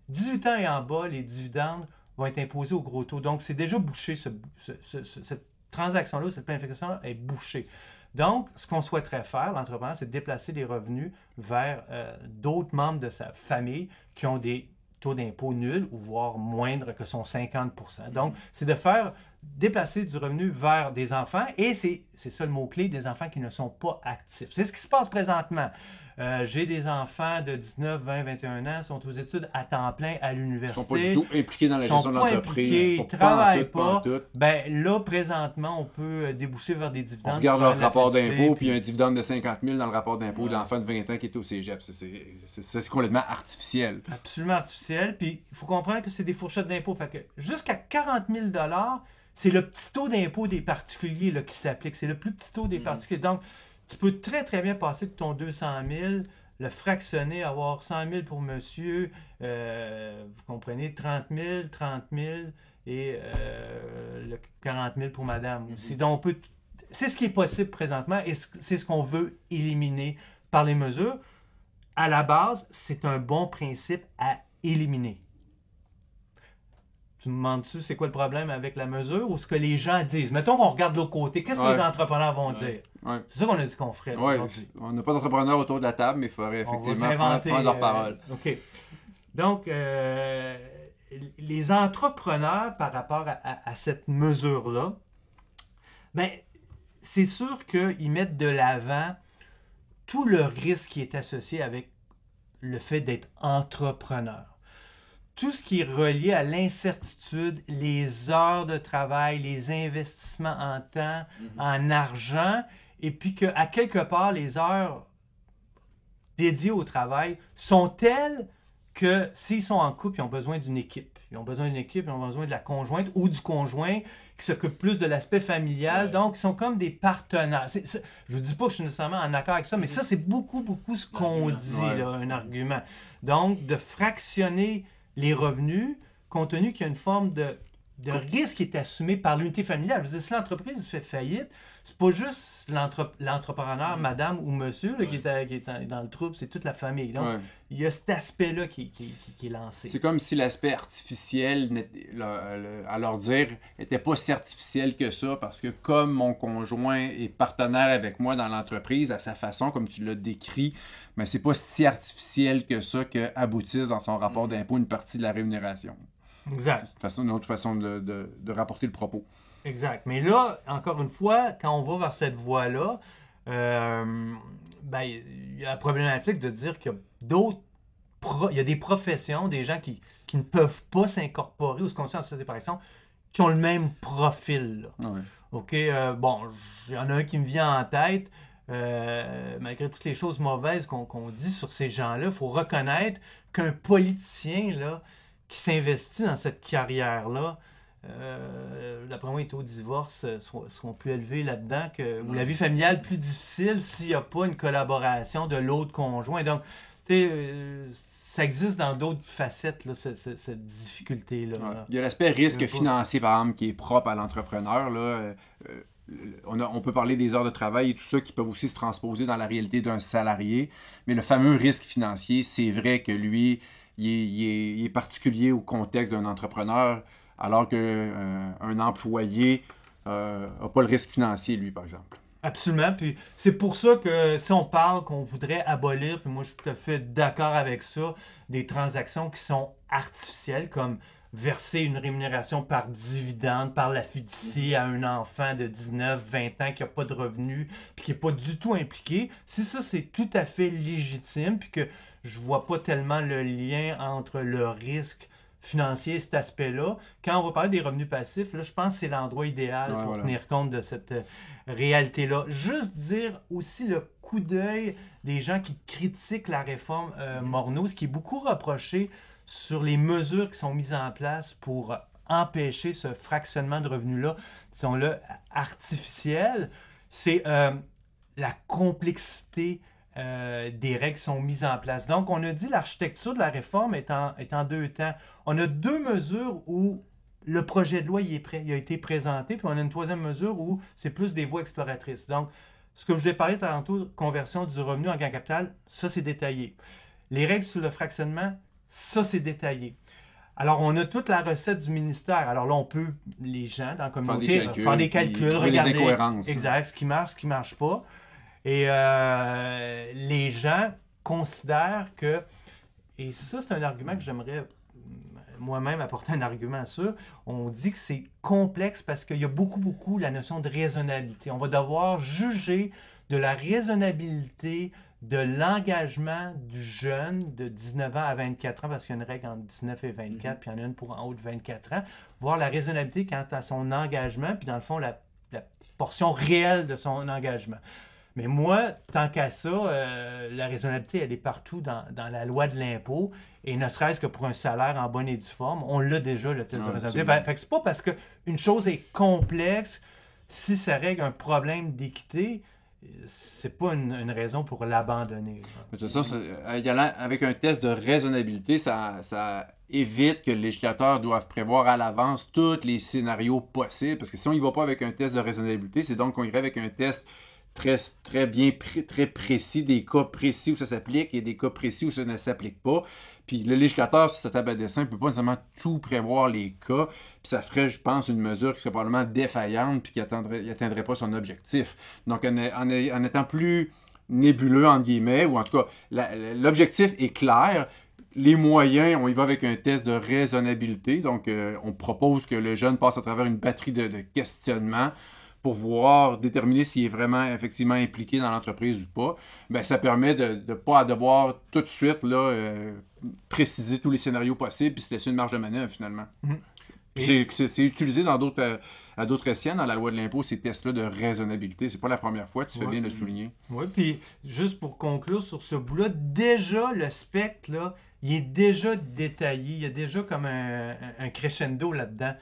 18 ans et en bas, les dividendes vont être imposés au gros taux. Donc, c'est déjà bouché, cette transaction-là, cette planification-là est bouchée. Donc, ce qu'on souhaiterait faire, l'entrepreneur, c'est déplacer les revenus vers euh, d'autres membres de sa famille qui ont des taux d'impôt nuls ou voire moindres que son 50 Donc, mm-hmm. c'est de faire déplacer du revenu vers des enfants et c'est ça le mot-clé, des enfants qui ne sont pas actifs. C'est ce qui se passe présentement. Euh, j'ai des enfants de 19, 20, 21 ans, sont aux études à temps plein à l'université. Ils ne sont pas du tout impliqués dans la gestion de l'entreprise. Ils ne travaillent pas. ben, là, présentement, on peut euh, déboucher vers des dividendes. On regarde leur rapport d'impôt, puis un dividende de 50 000 dans le rapport d'impôt de l'enfant de 20 ans qui est au cégep. C'est complètement artificiel. Absolument artificiel. Puis il faut comprendre que c'est des fourchettes d'impôt. Fait que jusqu'à 40 000 c'est le petit taux d'impôt des particuliers qui s'applique. C'est le plus petit taux des mm. particuliers. Donc, tu peux très, très bien passer de ton 200 000, le fractionner, avoir 100 000 pour monsieur, euh, vous comprenez, 30 000, 30 000 et 40 euh, 000 pour madame mm-hmm. C'est ce qui est possible présentement et c'est ce qu'on veut éliminer par les mesures. À la base, c'est un bon principe à éliminer. Tu me demandes-tu c'est quoi le problème avec la mesure ou ce que les gens disent? Mettons qu'on regarde de l'autre côté, qu'est-ce que les entrepreneurs vont dire? C'est ça qu'on a dit qu'on ferait On n'a pas d'entrepreneurs autour de la table, mais il faudrait effectivement prendre, leur euh, parole. OK. Donc, euh, les entrepreneurs par rapport à, cette mesure-là, ben, c'est sûr qu'ils mettent de l'avant tout le risque qui est associé avec le fait d'être entrepreneur tout ce qui est relié à l'incertitude, les heures de travail, les investissements en temps, mhm. en argent, et puis que à quelque part les heures dédiées au travail sont telles que s'ils sont en couple, ils ont besoin d'une équipe. Ils ont besoin d'une équipe, ils ont besoin de la conjointe ou du conjoint qui s'occupe plus de l'aspect familial. Donc, ils sont comme des partenaires. je ne vous dis pas que je suis nécessairement en accord avec ça, mais mhm. ça, c'est beaucoup, beaucoup ce qu'on dit, là, un argument. Donc, de fractionner les revenus, compte tenu qu'il y a une forme de de risque qui est assumé par l'unité familiale. Vous si l'entreprise fait faillite, c'est pas juste l'entrepreneur, mm. madame ou monsieur qui, est dans le trouble, c'est toute la famille. il y a cet aspect-là qui, est lancé. C'est comme si l'aspect artificiel, à leur dire, n'était pas si artificiel que ça, parce que comme mon conjoint est partenaire avec moi dans l'entreprise, à sa façon, comme tu l'as décrit, mais c'est pas si artificiel que ça qu'aboutisse dans son rapport mm. d'impôt une partie de la rémunération. Exact. C'est une, autre façon de, rapporter le propos. Exact. Mais là, encore une fois, quand on va vers cette voie-là, euh, ben, il y a la problématique de dire qu'il y a d'autres il y a des professions, des gens qui, ne peuvent pas s'incorporer ou se constituer en société par qui ont le même profil. Ah OK, euh, bon, il y en a un qui me vient en tête. Euh, malgré toutes les choses mauvaises qu'on dit sur ces gens-là, il faut reconnaître qu'un politicien, là, qui s'investit dans cette carrière-là, euh, d'après moi, taux de divorce euh, seront, plus élevés là-dedans, que, ou la vie familiale plus difficile s'il n'y a pas une collaboration de l'autre conjoint. Donc, tu sais, euh, ça existe dans d'autres facettes, là, cette, difficulté-là. Il y a l'aspect risque financier, par exemple, qui est propre à l'entrepreneur. Là. Euh, on, on, peut parler des heures de travail et tout ça qui peuvent aussi se transposer dans la réalité d'un salarié. Mais le fameux risque financier, c'est vrai que lui, il est, particulier au contexte d'un entrepreneur, alors qu'un euh, employé n'a euh, pas le risque financier, lui, par exemple. Absolument. Puis c'est pour ça que si on parle qu'on voudrait abolir, puis moi je suis tout à fait d'accord avec ça, des transactions qui sont artificielles, comme verser une rémunération par dividende, par la fiducie à un enfant de 19, 20 ans qui n'a pas de revenus, puis qui n'est pas du tout impliqué, si ça c'est tout à fait légitime, puis que je vois pas tellement le lien entre le risque financier, cet aspect-là. Quand on va parler des revenus passifs, je pense que c'est l'endroit idéal pour tenir compte de cette euh, réalité-là. Juste dire aussi le coup d'œil des gens qui critiquent la réforme euh, mm-hmm. Morneau, ce qui est beaucoup reproché sur les mesures qui sont mises en place pour empêcher ce fractionnement de revenus-là, sont le artificiel, c'est euh, la complexité euh, des règles sont mises en place. Donc, on a dit l'architecture de la réforme est en, deux temps. On a deux mesures où le projet de loi a été présenté, puis on a une troisième mesure où c'est plus des voies exploratrices. Donc, ce que je vous ai parlé tantôt, conversion du revenu en gain capital, ça c'est détaillé. Les règles sur le fractionnement, ça c'est détaillé. Alors, on a toute la recette du ministère. Alors là, on peut, les gens dans la communauté, faire des calculs, regarder. Exact, ce qui marche, ce qui ne marche pas. Et euh, les gens considèrent que, et ça c'est un argument que j'aimerais euh, moi-même apporter un argument sur, on dit que c'est complexe parce qu'il y a beaucoup, beaucoup la notion de raisonnabilité. On va devoir juger de la raisonnabilité de l'engagement du jeune de 19 ans à 24 ans, parce qu'il y a une règle entre 19 et 24, mhm. puis il y en a une pour en haut de 24 ans, voir la raisonnabilité quant à son engagement, puis dans le fond, la portion réelle de son engagement. Mais moi, tant qu'à ça, euh, la raisonnabilité, elle est partout dans, la loi de l'impôt. Et ne serait-ce que pour un salaire en bonne et due forme, on l'a déjà, le test de raisonnabilité. Fait, que c'est pas parce qu'une chose est complexe, si ça règle un problème d'équité, c'est pas une, raison pour l'abandonner. C'est ça, euh, avec un test de raisonnabilité, ça, ça évite que le législateur doive prévoir à l'avance tous les scénarios possibles. Parce que si on n'y va pas avec un test de raisonnabilité, c'est donc qu'on irait avec un test très, très bien, très précis, des cas précis où ça s'applique et des cas précis où ça ne s'applique pas. Puis le législateur, sur sa table à dessin, ne peut pas nécessairement tout prévoir les cas. Puis ça ferait, je pense, une mesure qui serait probablement défaillante puis qui n'atteindrait pas son objectif. Donc en, étant plus nébuleux, entre guillemets, ou en tout cas, l'objectif est clair. Les moyens, on y va avec un test de raisonnabilité. Donc, euh, on propose que le jeune passe à travers une batterie de, de questionnements pour voir, déterminer s'il est vraiment effectivement impliqué dans l'entreprise ou pas, ben ça permet de ne pas devoir tout de suite là, euh, préciser tous les scénarios possibles puis se laisser une marge de manœuvre finalement. Mhm. C'est utilisé dans d'autres euh, à d'autres siennes dans la loi de l'impôt, ces tests-là de raisonnabilité. C'est pas la première fois, tu fais bien le souligner. Oui, puis juste pour conclure sur ce bout-là, déjà le spectre, là, il est déjà détaillé, il y a déjà comme un crescendo là-dedans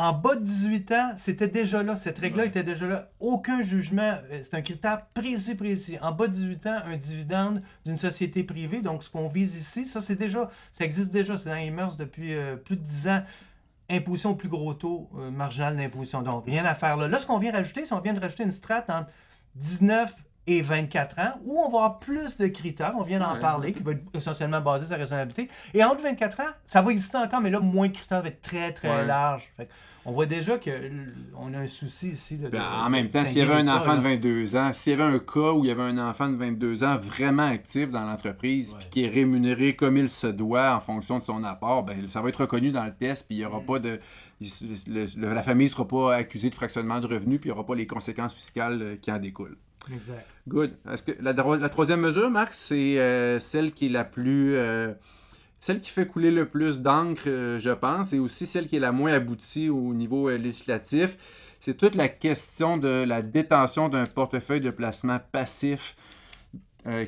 en bas de 18 ans, c'était déjà là. Cette règle-là était déjà là. Aucun jugement. Euh, c'est un critère précis, précis. En bas de 18 ans, un dividende d'une société privée. Donc, ce qu'on vise ici, ça, c'est déjà, ça existe déjà. C'est dans les mœurs depuis euh, plus de 10 ans. Imposition au plus gros taux euh, marginal d'imposition. Donc, rien à faire là. Là, ce qu'on vient rajouter, c'est qu'on vient de rajouter une strate entre 19 et 24 ans, où on va avoir plus de critères, on vient d'en parler, qui va être essentiellement basé sur la raisonnabilité. Et entre 24 ans, ça va exister encore, mais là, moins de critères va être très, très large. on voit déjà qu'on a un souci ici. Ben, en même temps, s'il y avait un enfant de 22 ans, s'il y avait un cas où il y avait un enfant de 22 ans vraiment actif dans l'entreprise, puis qui est rémunéré comme il se doit en fonction de son apport, ben, ça va être reconnu dans le test, puis il n'y aura mm. pas de... la famille ne sera pas accusée de fractionnement de revenus, puis il n'y aura pas les conséquences fiscales euh, qui en découlent. Exact. Good. Est-ce que la, troisième mesure, Marc, c'est euh, celle qui est la plus. Euh, celle qui fait couler le plus d'encre, euh, je pense, et aussi celle qui est la moins aboutie au niveau législatif. C'est toute la question de la détention d'un portefeuille de placement passif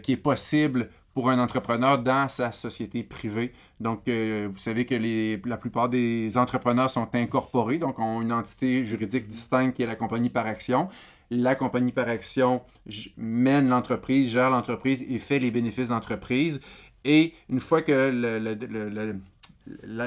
qui est possible pour un entrepreneur dans sa société privée. Donc, vous savez que la plupart des entrepreneurs sont incorporés, donc ont une entité juridique distincte qui est la compagnie par action la compagnie par action mène l'entreprise, gère l'entreprise et fait les bénéfices d'entreprise. Et une fois que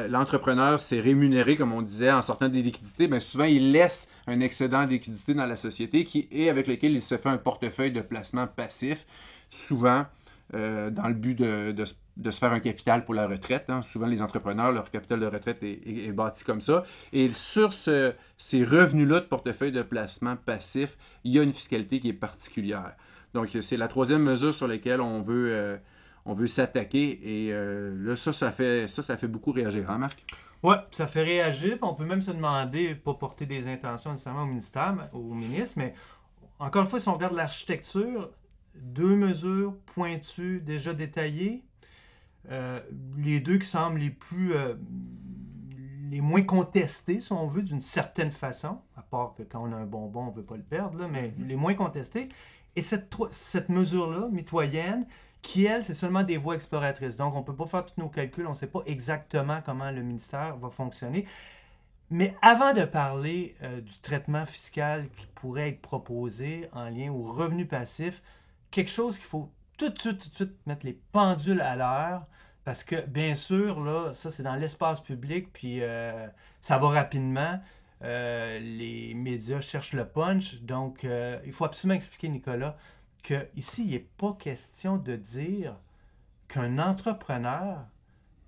l'entrepreneur s'est rémunéré, comme on disait, en sortant des liquidités, souvent il laisse un excédent de dans la société qui, et avec lequel il se fait un portefeuille de placement passif, souvent euh, dans le but de, de, se faire un capital pour la retraite. Hein. Souvent, les entrepreneurs, leur capital de retraite est, bâti comme ça. Et sur ces revenus-là de portefeuille de placement passif, il y a une fiscalité qui est particulière. Donc, c'est la troisième mesure sur laquelle on veut, euh, veut s'attaquer. Et euh, là, ça ça, fait, ça, ça fait beaucoup réagir, hein, Marc? Oui, ça fait réagir. On peut même se demander, pas porter des intentions nécessairement au ministère, au ministre, mais encore une fois, si on regarde l'architecture, deux mesures pointues déjà détaillées. Euh, les deux qui semblent les plus euh, les moins contestées, si on veut, d'une certaine façon, à part que quand on a un bonbon, on ne veut pas le perdre, mais mm-hmm. les moins contestées. Et cette, mesure-là, mitoyenne, qui, elle, c'est seulement des voies exploratrices. Donc, on ne peut pas faire tous nos calculs, on ne sait pas exactement comment le ministère va fonctionner. Mais avant de parler euh, du traitement fiscal qui pourrait être proposé en lien aux revenus passifs, quelque chose qu'il faut tout de suite, tout de suite mettre les pendules à l'heure. Parce que, bien sûr, là, ça, c'est dans l'espace public, puis euh, ça va rapidement. Euh, les médias cherchent le punch. Donc, euh, il faut absolument expliquer, Nicolas, qu'ici, il n'est pas question de dire qu'un entrepreneur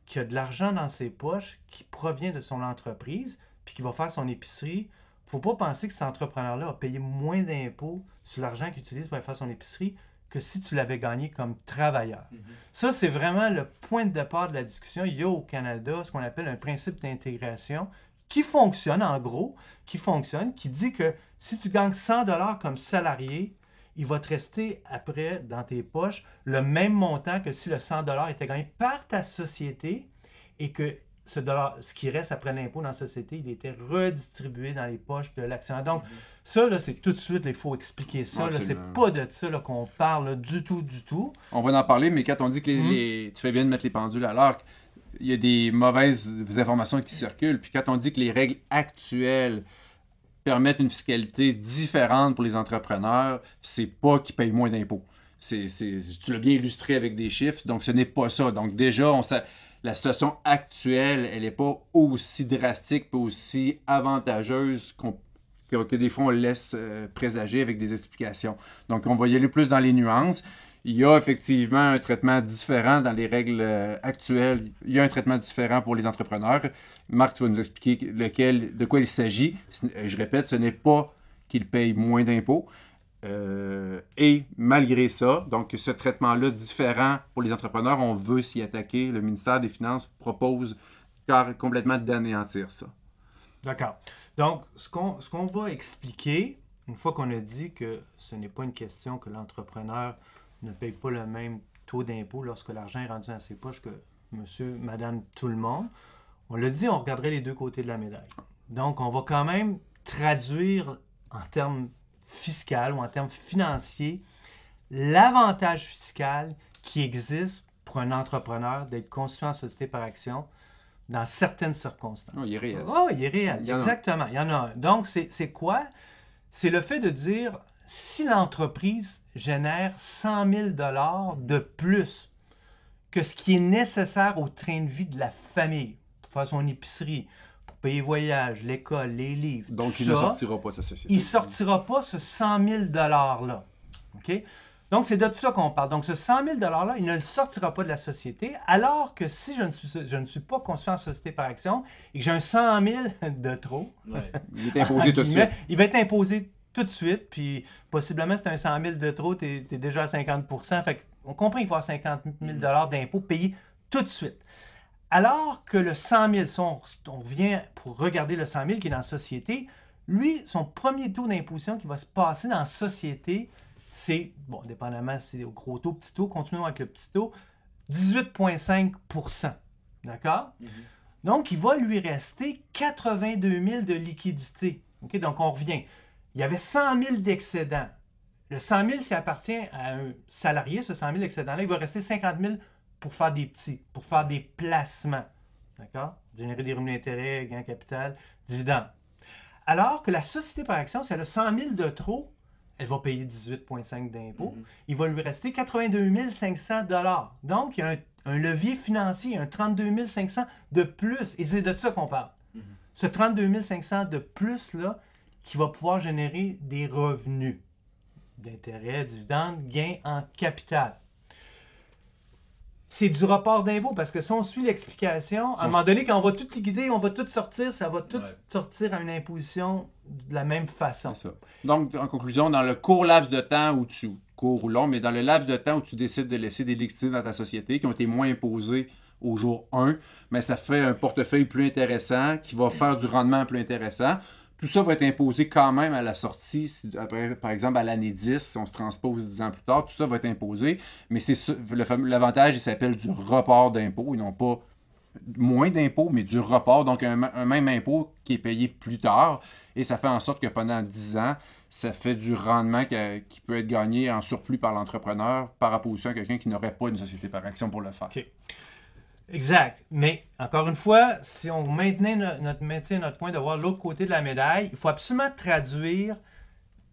qui a de l'argent dans ses poches, qui provient de son entreprise, puis qui va faire son épicerie, faut pas penser que cet entrepreneur-là a payé moins d'impôts sur l'argent qu'il utilise pour faire son épicerie que si tu l'avais gagné comme travailleur. Mhm. Ça, c'est vraiment le point de départ de la discussion. Il y a au Canada ce qu'on appelle un principe d'intégration qui fonctionne, en gros, qui fonctionne, qui dit que si tu gagnes 100 dollars comme salarié, il va te rester après dans tes poches le même montant que si le 100 dollars était gagné par ta société et que ce dollar, ce qui reste après l'impôt dans la société, il était redistribué dans les poches de l'actionnaire. Donc, mhm. Ça, là, c'est tout de suite, il faut expliquer ça. Là, c'est pas de ça qu'on parle du tout, du tout. On va en parler, mais quand on dit que les, hmm? tu fais bien de mettre les pendules à l'heure, il y a des mauvaises informations qui circulent. Puis quand on dit que les règles actuelles permettent une fiscalité différente pour les entrepreneurs, c'est pas qu'ils payent moins d'impôts. C'est, tu l'as bien illustré avec des chiffres, donc ce n'est pas ça. Donc déjà, on la situation actuelle, elle n'est pas aussi drastique, pas aussi avantageuse qu'on que, des fois on laisse euh, présager avec des explications. Donc on va y aller plus dans les nuances. Il y a effectivement un traitement différent dans les règles euh, actuelles. Il y a un traitement différent pour les entrepreneurs. Marc, tu vas nous expliquer lequel, de quoi il s'agit. Je répète, ce n'est pas qu'ils payent moins d'impôts. Euh, et malgré ça, donc ce traitement-là différent pour les entrepreneurs, on veut s'y attaquer. Le ministère des Finances propose car complètement d'anéantir ça. D'accord. Donc, ce qu'on va expliquer, une fois qu'on a dit que ce n'est pas une question que l'entrepreneur ne paye pas le même taux d'impôt lorsque l'argent est rendu dans ses poches que monsieur, madame, tout le monde, on l'a dit, on regarderait les deux côtés de la médaille. Donc, on va quand même traduire en termes fiscal ou en termes financiers l'avantage fiscal qui existe pour un entrepreneur d'être constitué en société par action dans certaines circonstances. Oh, il est réel. Oh, il est réel, exactement. Il y en a un. Donc, c'est quoi? C'est le fait de dire, si l'entreprise génère 100 000 de plus que ce qui est nécessaire au train de vie de la famille, pour faire son épicerie, pour payer voyage, l'école, les livres, Donc, il ne sortira pas sa société. Il ne sortira pas ce 100 000 $-là. OK? Donc, c'est de tout ça qu'on parle. Donc, ce 100 000 $-là, il ne le sortira pas de la société, alors que si je ne suis, pas conçu en société par action et que j'ai un 100 000 de trop... Il est imposé tout de suite. Il va être imposé tout de suite, puis possiblement, si c'est un 100 000 de trop, tu es, déjà à 50 Fait on comprend qu'il faut avoir 50 000 d'impôts payés tout de suite. Alors que le 100 000, si on, on revient pour regarder le 100 000 qui est dans la société, lui, son premier taux d'imposition qui va se passer dans la société, c'est, bon, dépendamment si c'est au gros taux, petit taux, continuons avec le petit taux, 18,5 D'accord? Mhm. Donc, il va lui rester 82 000 de liquidité. OK? Donc, on revient. Il y avait 100 000 d'excédent. Le 100 000, ça appartient à un salarié, ce 100 000 dexcédents là il va rester 50 000 pour faire des petits, pour faire des placements. D'accord? Générer des revenus d'intérêt, gains capital, dividendes. Alors que la société par action, si elle a 100 000 de trop, elle va payer 18,5 d'impôts. Mhm. Il va lui rester 82 500 Donc, il y a un, levier financier, un 32 500 de plus. Et c'est de ça qu'on parle. Mhm. Ce 32 500 de plus-là qui va pouvoir générer des revenus d'intérêt, dividendes, gains en capital c'est du report d'impôt parce que si on suit l'explication, à un moment donné, quand on va tout liquider, on va tout sortir, ça va tout sortir à une imposition de la même façon. Ça. Donc, en conclusion, dans le court laps de temps où tu, court ou long, mais dans le laps de temps où tu décides de laisser des liquidités dans ta société qui ont été moins imposées au jour 1, mais ça fait un portefeuille plus intéressant qui va faire du rendement plus intéressant. Tout ça va être imposé quand même à la sortie. par exemple, à l'année 10, si on se transpose 10 ans plus tard, tout ça va être imposé. Mais c'est l'avantage, il s'appelle du report d'impôt Ils n'ont pas moins d'impôts, mais du report, donc un, même impôt qui est payé plus tard. Et ça fait en sorte que pendant 10 ans, ça fait du rendement qui, peut être gagné en surplus par l'entrepreneur par opposition à quelqu'un qui n'aurait pas une société par action pour le faire. Exact. Mais encore une fois, si on maintenait notre, notre notre point de voir l'autre côté de la médaille, il faut absolument traduire,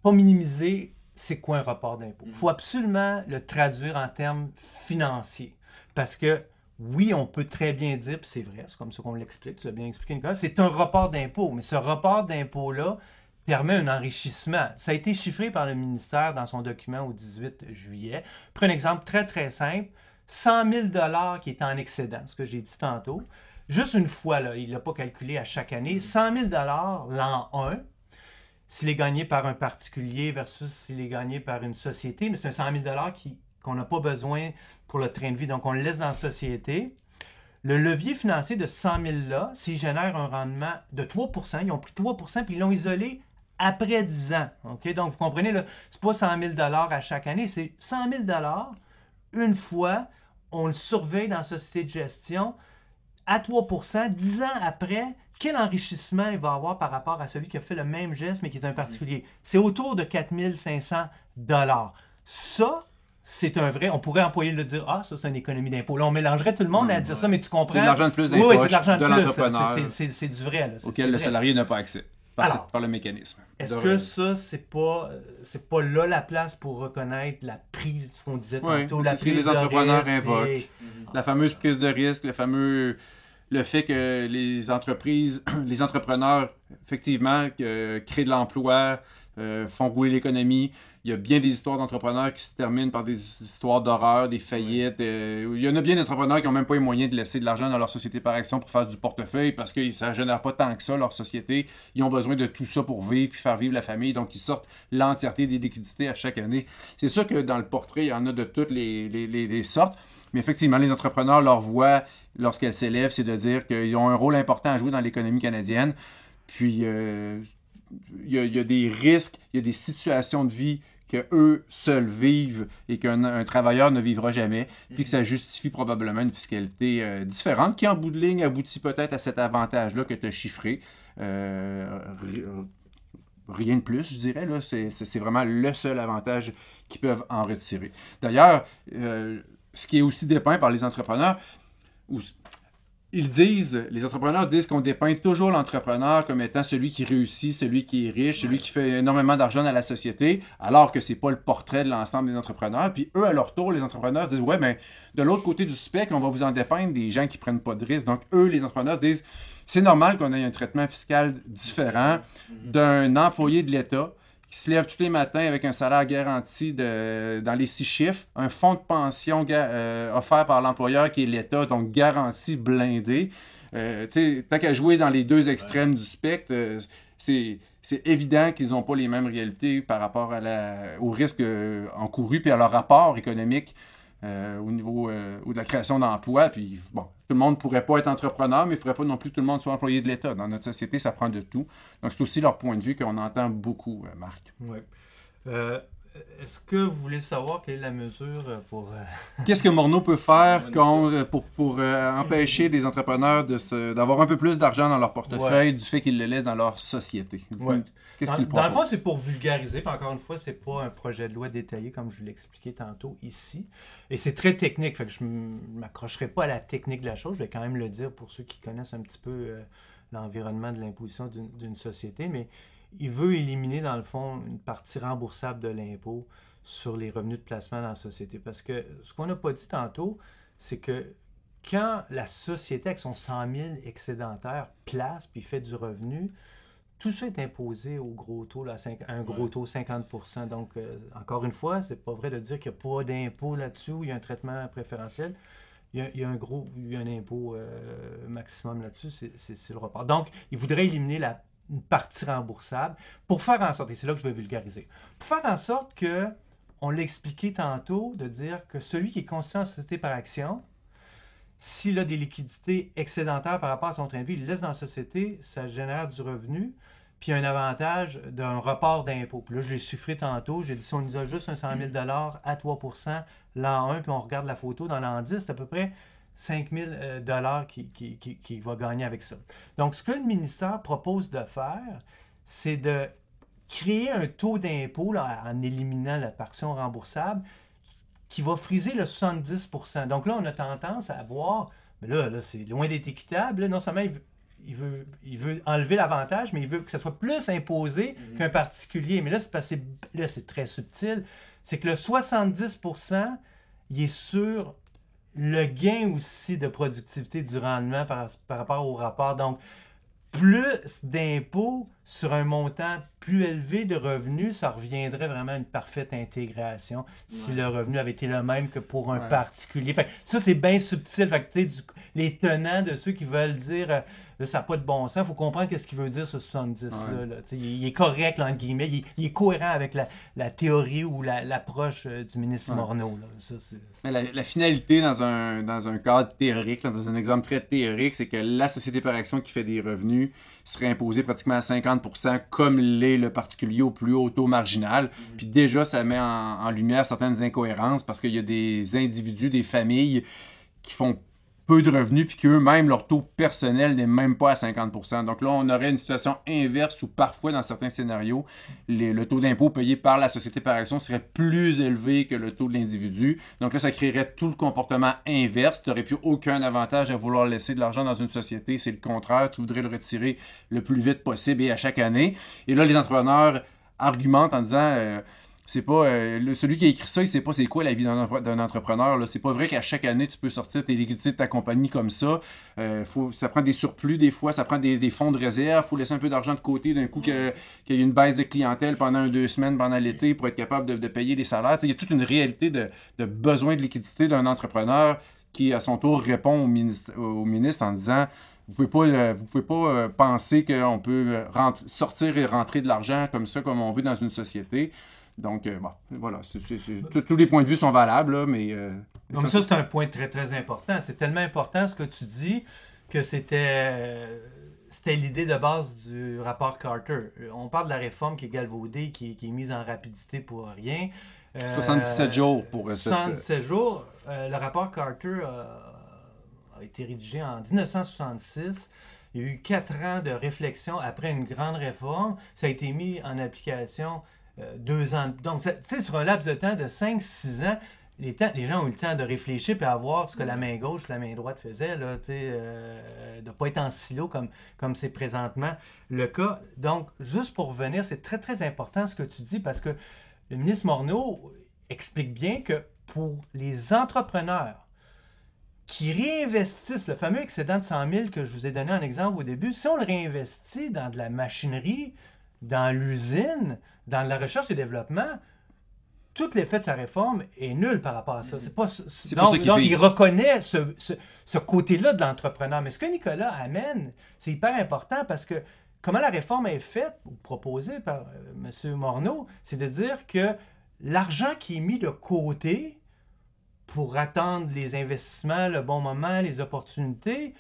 pas minimiser, c'est quoi un report d'impôt. Il mm. faut absolument le traduire en termes financiers. Parce que oui, on peut très bien dire, puis c'est vrai, c'est comme ça qu'on l'explique, tu l'as bien expliqué, Nicolas, c'est un report d'impôt. Mais ce report d'impôt-là permet un enrichissement. Ça a été chiffré par le ministère dans son document au 18 juillet. prends un exemple très, très simple. 100 000 qui est en excédent, ce que j'ai dit tantôt. Juste une fois, là, il ne l'a pas calculé à chaque année. 100 000 l'an 1, s'il est gagné par un particulier versus s'il est gagné par une société, mais c'est un 100 000 qu'on n'a pas besoin pour le train de vie, donc on le laisse dans la société. Le levier financier de 100 000 là, s'il génère un rendement de 3 ils ont pris 3 puis ils l'ont isolé après 10 ans. Okay? Donc, vous comprenez, ce n'est pas 100 000 à chaque année, c'est 100 000 une fois, on le surveille dans la société de gestion à 3 10 ans après, quel enrichissement il va avoir par rapport à celui qui a fait le même geste mais qui est un particulier? C'est autour de 4500 dollars. Ça, c'est un vrai. On pourrait employer le dire Ah, ça, c'est une économie d'impôt. on mélangerait tout le monde à dire hmm, ça, mais tu comprends. C'est de l'argent de plus d'impôt. Oui, c'est de l'argent de, plus. C'est du vrai. Là. Auquel le salarié n'a pas accès par, le mécanisme. Est-ce que ça, c'est pas, euh, c'est pas là la place pour reconnaître la prise, ce qu'on disait ouais, tantôt, la prise ce que les entrepreneurs risque invoquent. Mhm. La fameuse prise de risque, le fameux le fait que les entreprises, les entrepreneurs, effectivement, que créent de l'emploi, euh, font rouler l'économie. Il y a bien des histoires d'entrepreneurs qui se terminent par des histoires d'horreur, des faillites. Euh, il y en a bien d'entrepreneurs qui n'ont même pas les moyens de laisser de l'argent dans leur société par action pour faire du portefeuille parce que ça ne génère pas tant que ça leur société. Ils ont besoin de tout ça pour vivre puis faire vivre la famille. Donc, ils sortent l'entièreté des liquidités à chaque année. C'est sûr que dans le portrait, il y en a de toutes les, sortes. Mais effectivement, les entrepreneurs, leur voix, lorsqu'elles s'élèvent, c'est de dire qu'ils ont un rôle important à jouer dans l'économie canadienne. Puis, euh, il y, a, des risques, il y a des situations de vie que eux seuls vivent et qu'un travailleur ne vivra jamais, puis que ça mhm. justifie probablement une fiscalité euh, différente qui, en bout de ligne, aboutit peut-être à cet avantage-là que tu as chiffré. Euh, rien de plus, je dirais. C'est, vraiment le seul avantage qu'ils peuvent en retirer. D'ailleurs, euh, ce qui est aussi dépeint par les entrepreneurs, ou ils disent, les entrepreneurs disent qu'on dépeint toujours l'entrepreneur comme étant celui qui réussit, celui qui est riche, celui qui fait énormément d'argent à la société, alors que c'est pas le portrait de l'ensemble des entrepreneurs. Puis eux, à leur tour, les entrepreneurs disent Ouais, mais ben, de l'autre côté du spectre, on va vous en dépeindre des gens qui prennent pas de risques. Donc, eux, les entrepreneurs disent C'est normal qu'on ait un traitement fiscal différent d'un employé de l'État qui se lèvent tous les matins avec un salaire garanti de, dans les six chiffres, un fonds de pension euh, offert par l'employeur qui est l'État, donc garanti blindé. Euh, tant qu'à jouer dans les deux extrêmes du spectre, euh, c'est évident qu'ils n'ont pas les mêmes réalités par rapport à la, au risque euh, encouru puis à leur rapport économique euh, au niveau euh, ou de la création d'emplois. Puis, bon, tout le monde ne pourrait pas être entrepreneur, mais il ne faudrait pas non plus que tout le monde soit employé de l'État. Dans notre société, ça prend de tout. Donc, c'est aussi leur point de vue qu'on entend beaucoup, euh, Marc. Oui. Est-ce que vous voulez savoir quelle est la mesure pour... Qu'est-ce que Morneau peut faire pour, pour empêcher des entrepreneurs d'avoir un peu plus d'argent dans leur portefeuille du fait qu'ils le laissent dans leur société? Dans le fond, c'est pour vulgariser. Puis encore une fois, c'est pas un projet de loi détaillé comme je l'expliquais tantôt ici. Et c'est très technique. Fait que je m'accrocherai pas à la technique de la chose. Je vais quand même le dire pour ceux qui connaissent un petit peu euh, l'environnement de l'imposition d'une société. Mais il veut éliminer, dans le fond, une partie remboursable de l'impôt sur les revenus de placement dans la société. Parce que ce qu'on n'a pas dit tantôt, c'est que quand la société, avec son 100 000 excédentaire, place puis fait du revenu, tout ça est imposé au gros taux, là, un gros taux 50 Donc, euh, encore une fois, c'est pas vrai de dire qu'il n'y a pas d'impôt là-dessus, il y a un traitement préférentiel. Il y a, un gros, il y a un impôt euh, maximum là-dessus, c'est le report. Donc, il voudrait éliminer la, une partie remboursable pour faire en sorte, et c'est là que je veux vulgariser, pour faire en sorte que, on l'a tantôt, de dire que celui qui est constitué en société par action, s'il a des liquidités excédentaires par rapport à son train de vie, il laisse dans la société, ça génère du revenu a un avantage d'un report d'impôt. Puis là, j'ai souffré tantôt, j'ai dit si on nous a juste un 100 000 mm. à 3 l'an 1, puis on regarde la photo dans l'an 10, c'est à peu près 5 000 euh, dollars qui, qui, va gagner avec ça. Donc, ce que le ministère propose de faire, c'est de créer un taux d'impôt en éliminant la portion remboursable qui va friser le 70 Donc là, on a tendance à voir, mais là, là c'est loin d'être équitable. non seulement il il veut, il veut enlever l'avantage, mais il veut que ce soit plus imposé mhm. qu'un particulier. Mais là, c'est c'est très subtil. C'est que le 70%, il est sur le gain aussi de productivité du rendement par, rapport au rapport. Donc, plus d'impôts sur un montant plus élevé de revenus, ça reviendrait vraiment à une parfaite intégration si le revenu avait été le même que pour un particulier. ça, c'est bien subtil. Fait du, les tenants de ceux qui veulent dire euh, ça n'a pas de bon sens. Il faut comprendre qu'est-ce qu'il veut dire, ce 70. Là, Il, est correct, là, entre guillemets. Il, est cohérent avec la, théorie ou l'approche euh, du ministre Morneau. Là. Ça, La, finalité, dans un, dans un cadre théorique, dans un exemple très théorique, c'est que la société par action qui fait des revenus serait imposée pratiquement à 50 comme l'est le particulier au plus haut taux marginal. Mm. Puis déjà, ça met en lumière certaines incohérences parce qu'il y a des individus, des familles qui font peu de revenus, puis qu'eux-mêmes, leur taux personnel n'est même pas à 50 Donc là, on aurait une situation inverse où parfois, dans certains scénarios, le taux d'impôt payé par la société par action serait plus élevé que le taux de l'individu. Donc là, ça créerait tout le comportement inverse. Tu n'aurais plus aucun avantage à vouloir laisser de l'argent dans une société. C'est le contraire. Tu voudrais le retirer le plus vite possible et à chaque année. Et là, les entrepreneurs argumentent en disant... Euh, c'est pas euh, celui qui a écrit ça, il sait pas c'est quoi la vie d'un entrepreneur. Là. C'est pas vrai qu'à chaque année, tu peux sortir tes liquidités de ta compagnie comme ça. Euh, faut, ça prend des surplus des fois, ça prend des, fonds de réserve, faut laisser un peu d'argent de côté d'un coup qu'il y a une baisse de clientèle pendant deux semaines, pendant l'été, pour être capable de, payer les salaires. Il y a toute une réalité de, besoin de liquidité d'un entrepreneur qui, à son tour, répond au ministre, en disant vous ne pouvez pas euh, penser qu'on peut sortir et rentrer de l'argent comme ça, comme on veut dans une société. Donc, euh, bon, voilà, tous les points de vue sont valables, mais... Donc euh, ça, c'est un point très, très important. C'est tellement important ce que tu dis que c'était euh, c'était l'idée de base du rapport Carter. On parle de la réforme qui est galvaudée, qui, est mise en rapidité pour rien. 77 jours pour cette... 77 jours. le rapport Carter a, a été rédigé en 1966. Il y a eu quatre ans de réflexion après une grande réforme. Ça a été mis en application euh, deux ans. Donc, sur un laps de temps de 5-6 ans, les, gens ont eu le temps de réfléchir et à voir ce que la mm. main gauche et la main droite faisaient, euh, de ne pas être en silo comme, comme c'est présentement le cas. Donc, juste pour revenir, c'est très, très important ce que tu dis parce que le ministre Morneau explique bien que pour les entrepreneurs qui réinvestissent le fameux excédent de 100 000 que je vous ai donné en exemple au début, si on le réinvestit dans de la machinerie, dans l'usine, dans la recherche et développement, tout l'effet de sa réforme est nul par rapport à ça. C'est pas donc, il reconnaît ce, côté-là de l'entrepreneur. Mais ce que Nicolas amène, c'est hyper important parce que comment la réforme est faite ou proposée par euh, M. Morneau, c'est de dire que l'argent qui est mis de côté pour attendre les investissements, le bon moment, les opportunités,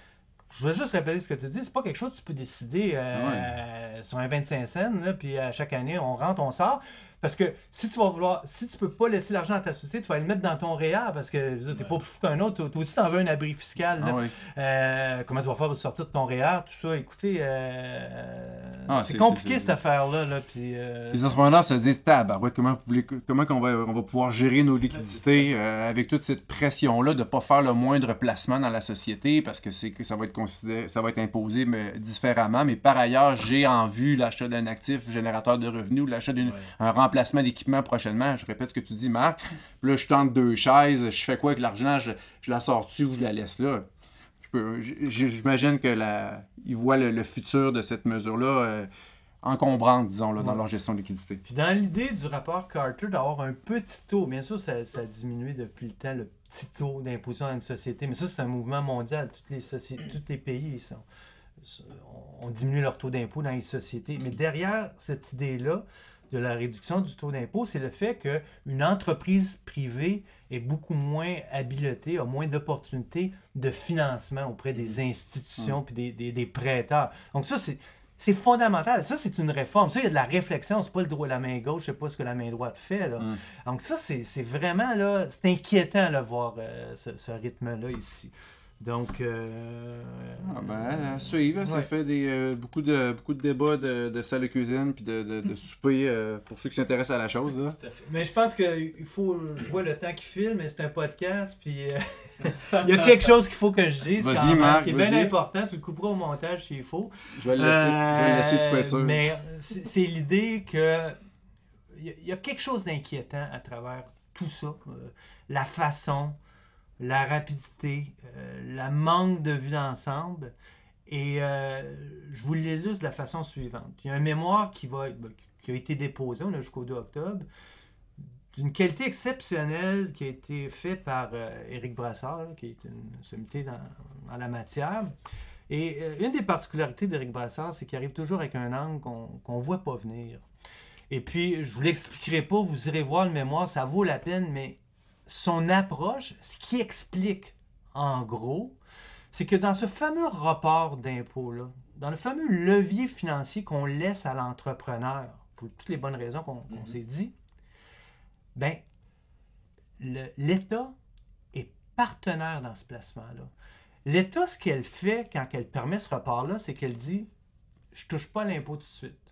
je veux juste répéter ce que tu dis, c'est pas quelque chose que tu peux décider euh, sur un 25 cents, puis à chaque année, on rentre, on sort. Parce que si tu vas vouloir, si tu peux pas laisser l'argent à ta société, tu vas le mettre dans ton REER parce que tu n'es pas plus fou qu'un autre. Toi aussi, tu en veux un abri fiscal. Ah euh, comment tu vas faire pour sortir de ton REER, tout ça. Écoutez, euh, ah, c'est compliqué cette affaire-là. Là, euh, Les entrepreneurs se disent comment, voulez, comment on, va, on va pouvoir gérer nos liquidités avec toute cette pression-là de ne pas faire le moindre placement dans la société parce que, que ça, va être considéré, ça va être imposé mais, différemment. Mais par ailleurs, j'ai en vue l'achat d'un actif générateur de revenus l'achat d'un remplacement Placement d'équipement prochainement. Je répète ce que tu dis, Marc. Puis là, je tente deux chaises, je fais quoi avec l'argent? Je, la sors-tu ou je la laisse là? J'imagine que la, ils voient le, futur de cette mesure-là euh, encombrante, disons, dans leur gestion de liquidité. Puis dans l'idée du rapport Carter d'avoir un petit taux, bien sûr, ça, a diminué depuis le temps, le petit taux d'imposition dans une société, mais ça, c'est un mouvement mondial. Toutes les sociétés, tous les pays ont diminué leur taux d'impôt dans les sociétés. Mais derrière cette idée-là, de la réduction du taux d'impôt, c'est le fait qu'une entreprise privée est beaucoup moins habilitée, a moins d'opportunités de financement auprès des mm. institutions mm. puis des, des, prêteurs. Donc ça, c'est... C'est fondamental. Ça, c'est une réforme. Ça, il y a de la réflexion. C'est pas le droit, de la main gauche, je sais pas ce que la main droite fait. Là. Mm. Donc ça, c'est vraiment là, c'est inquiétant de voir euh, ce, ce rythme-là ici. Donc. Euh, ah ben, ça fait des, euh, beaucoup, de, beaucoup de débats de, salle de cuisine puis de, de, souper euh, pour ceux qui s'intéressent à la chose. Mais je pense qu'il faut. Je vois le temps qui filme, mais c'est un podcast, puis il y a quelque chose qu'il faut que je dise qui est bien important. Tu le couperas au montage s'il faut. Je vais le laisser, je vais laisser tu peux être Mais c'est l'idée que. Il y a quelque chose d'inquiétant à travers tout ça. la façon, la rapidité, euh, la manque de vue d'ensemble. Et euh, je vous l'illustre de la façon suivante. Il y a un mémoire qui, va, ben, qui a été déposé, on a jusqu'au 2 octobre, d'une qualité exceptionnelle qui a été faite par eric euh, Éric Brassard, qui est une sommité dans, la matière. Et une des particularités d'Éric Brassard, c'est qu'il arrive toujours avec un angle qu'on ne voit pas venir. Et puis, je ne vous l'expliquerai pas, vous irez voir le mémoire, ça vaut la peine, mais son approche, ce qui explique en gros, c'est que dans ce fameux report d'impôt, dans le fameux levier financier qu'on laisse à l'entrepreneur, pour toutes les bonnes raisons qu'on mhm. s'est dit, ben, l'État est partenaire dans ce placement-là. L'État, ce qu'elle fait quand elle permet ce report là c'est qu'elle dit, je touche pas l'impôt tout de suite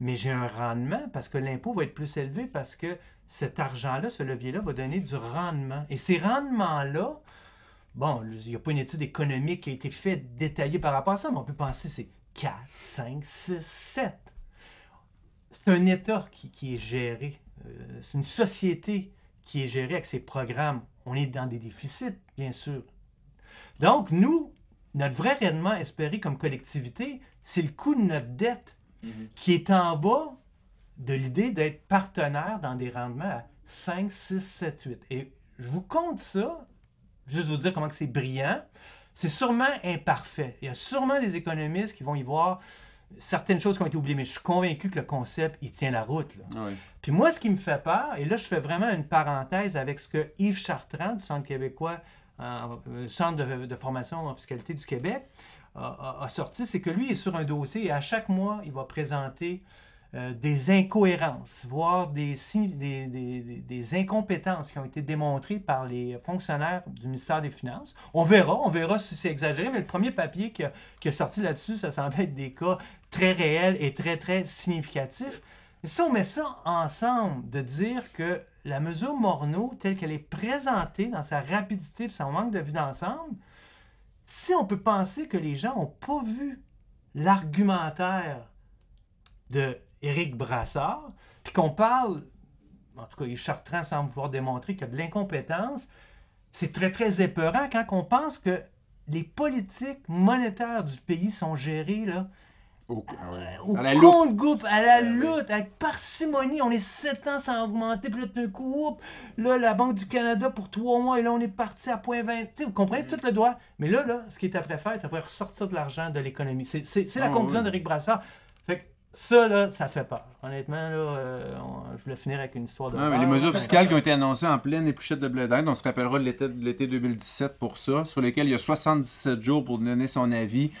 mais j'ai un rendement parce que l'impôt va être plus élevé parce que cet argent-là, ce levier-là, va donner du rendement. Et ces rendements-là, bon, il n'y a pas une étude économique qui a été faite détaillée par rapport à ça, mais on peut penser c'est 4, 5, 6, 7. C'est un État qui, est géré, euh, c'est une société qui est gérée avec ses programmes. On est dans des déficits, bien sûr. Donc, nous, notre vrai rendement espéré comme collectivité, c'est le coût de notre dette Mhm. qui est en bas de l'idée d'être partenaire dans des rendements à 5, 6, 7, 8. Et je vous compte ça, juste vous dire comment c'est brillant. C'est sûrement imparfait. Il y a sûrement des économistes qui vont y voir certaines choses qui ont été oubliées, mais je suis convaincu que le concept, il tient la route. Ah Puis moi, ce qui me fait peur, et là, je fais vraiment une parenthèse avec ce que Yves Chartrand du Centre québécois, euh, euh, Centre de, formation en fiscalité du Québec, a, sorti, c'est que lui est sur un dossier et à chaque mois, il va présenter euh, des incohérences, voire des, des, incompétences qui ont été démontrées par les fonctionnaires du ministère des Finances. On verra, on verra si c'est exagéré, mais le premier papier qui est sorti là-dessus, ça semble être des cas très réels et très, très significatifs. Et si on met ça ensemble, de dire que la mesure Morneau, telle qu'elle est présentée dans sa rapidité et son manque de vue d'ensemble, si on peut penser que les gens n'ont pas vu l'argumentaire de Éric Brassard, puis qu'on parle, en tout cas Yves Chartrand semble pouvoir démontrer qu'il y a de l'incompétence, c'est très très épeurant quand on pense que les politiques monétaires du pays sont gérées là, au, ah à la compte groupe à la lutte, avec parcimonie, on est 7 ans sans augmenter, puis là tout d'un coup, la Banque du Canada pour 3 mois, et là on est parti à point 20. vous comprenez mm. tout le doigt. Mais là, là, ce qui est à faire, c'est après ressortir de l'argent de l'économie. C'est la ah conclusion d'Eric d'Éric Brassard. Fait que ça, là, ça fait peur. Honnêtement, là, euh, je voulais finir avec une histoire de. Ah, les mesures fiscales qui ont été annoncées en pleine épluchette de Bledin, on se rappellera de l'été 2017 pour ça, sur lesquelles il y a 77 jours pour donner son avis.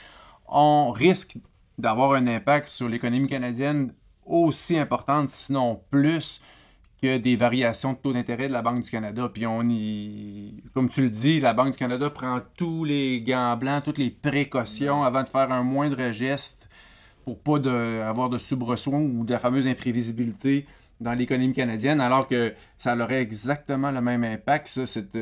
On risque d'avoir un impact sur l'économie canadienne aussi importante, sinon plus, que des variations de taux d'intérêt de la Banque du Canada. Puis on y. Comme tu le dis, la Banque du Canada prend tous les gants blancs, toutes les précautions avant de faire un moindre geste pour pas de, avoir de soubresaut ou de la fameuse imprévisibilité dans l'économie canadienne, alors que ça aurait exactement le même impact, ça, cette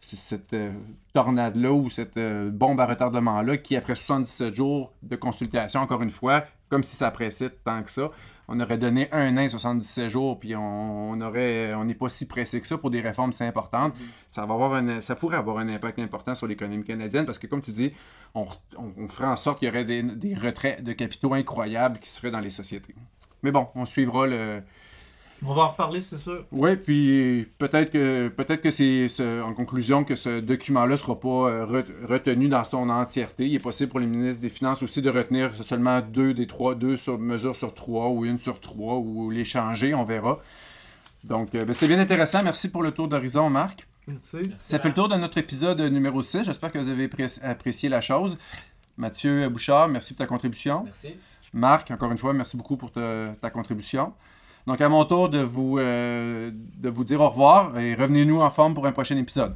cette euh, tornade-là ou cette euh, bombe à retardement-là qui, après 77 jours de consultation, encore une fois, comme si ça pressait tant que ça, on aurait donné un an 77 jours, puis on, aurait on n'est pas si pressé que ça pour des réformes si importantes. Mm-hmm. Ça, va avoir ça pourrait avoir un impact important sur l'économie canadienne parce que, comme tu dis, on, on, ferait en sorte qu'il y aurait des, des retraits de capitaux incroyables qui se feraient dans les sociétés. Mais bon, on suivra le, on va en reparler, c'est sûr. Oui, puis peut-être que peut-être que c'est en conclusion que ce document-là ne sera pas euh, retenu dans son entièreté. Il est possible pour les ministres des Finances aussi de retenir seulement deux des trois, deux sur, mesures sur trois ou une sur trois ou les changer, on verra. Donc, euh, ben, c'était bien intéressant. Merci pour le tour d'horizon, Marc. Merci. Ça fait le tour de notre épisode numéro 6. J'espère que vous avez apprécié la chose. Mathieu Bouchard, merci pour ta contribution. Merci. Marc, encore une fois, merci beaucoup pour ta contribution. Donc, à mon tour de vous, euh, de vous dire au revoir et revenez-nous en forme pour un prochain épisode.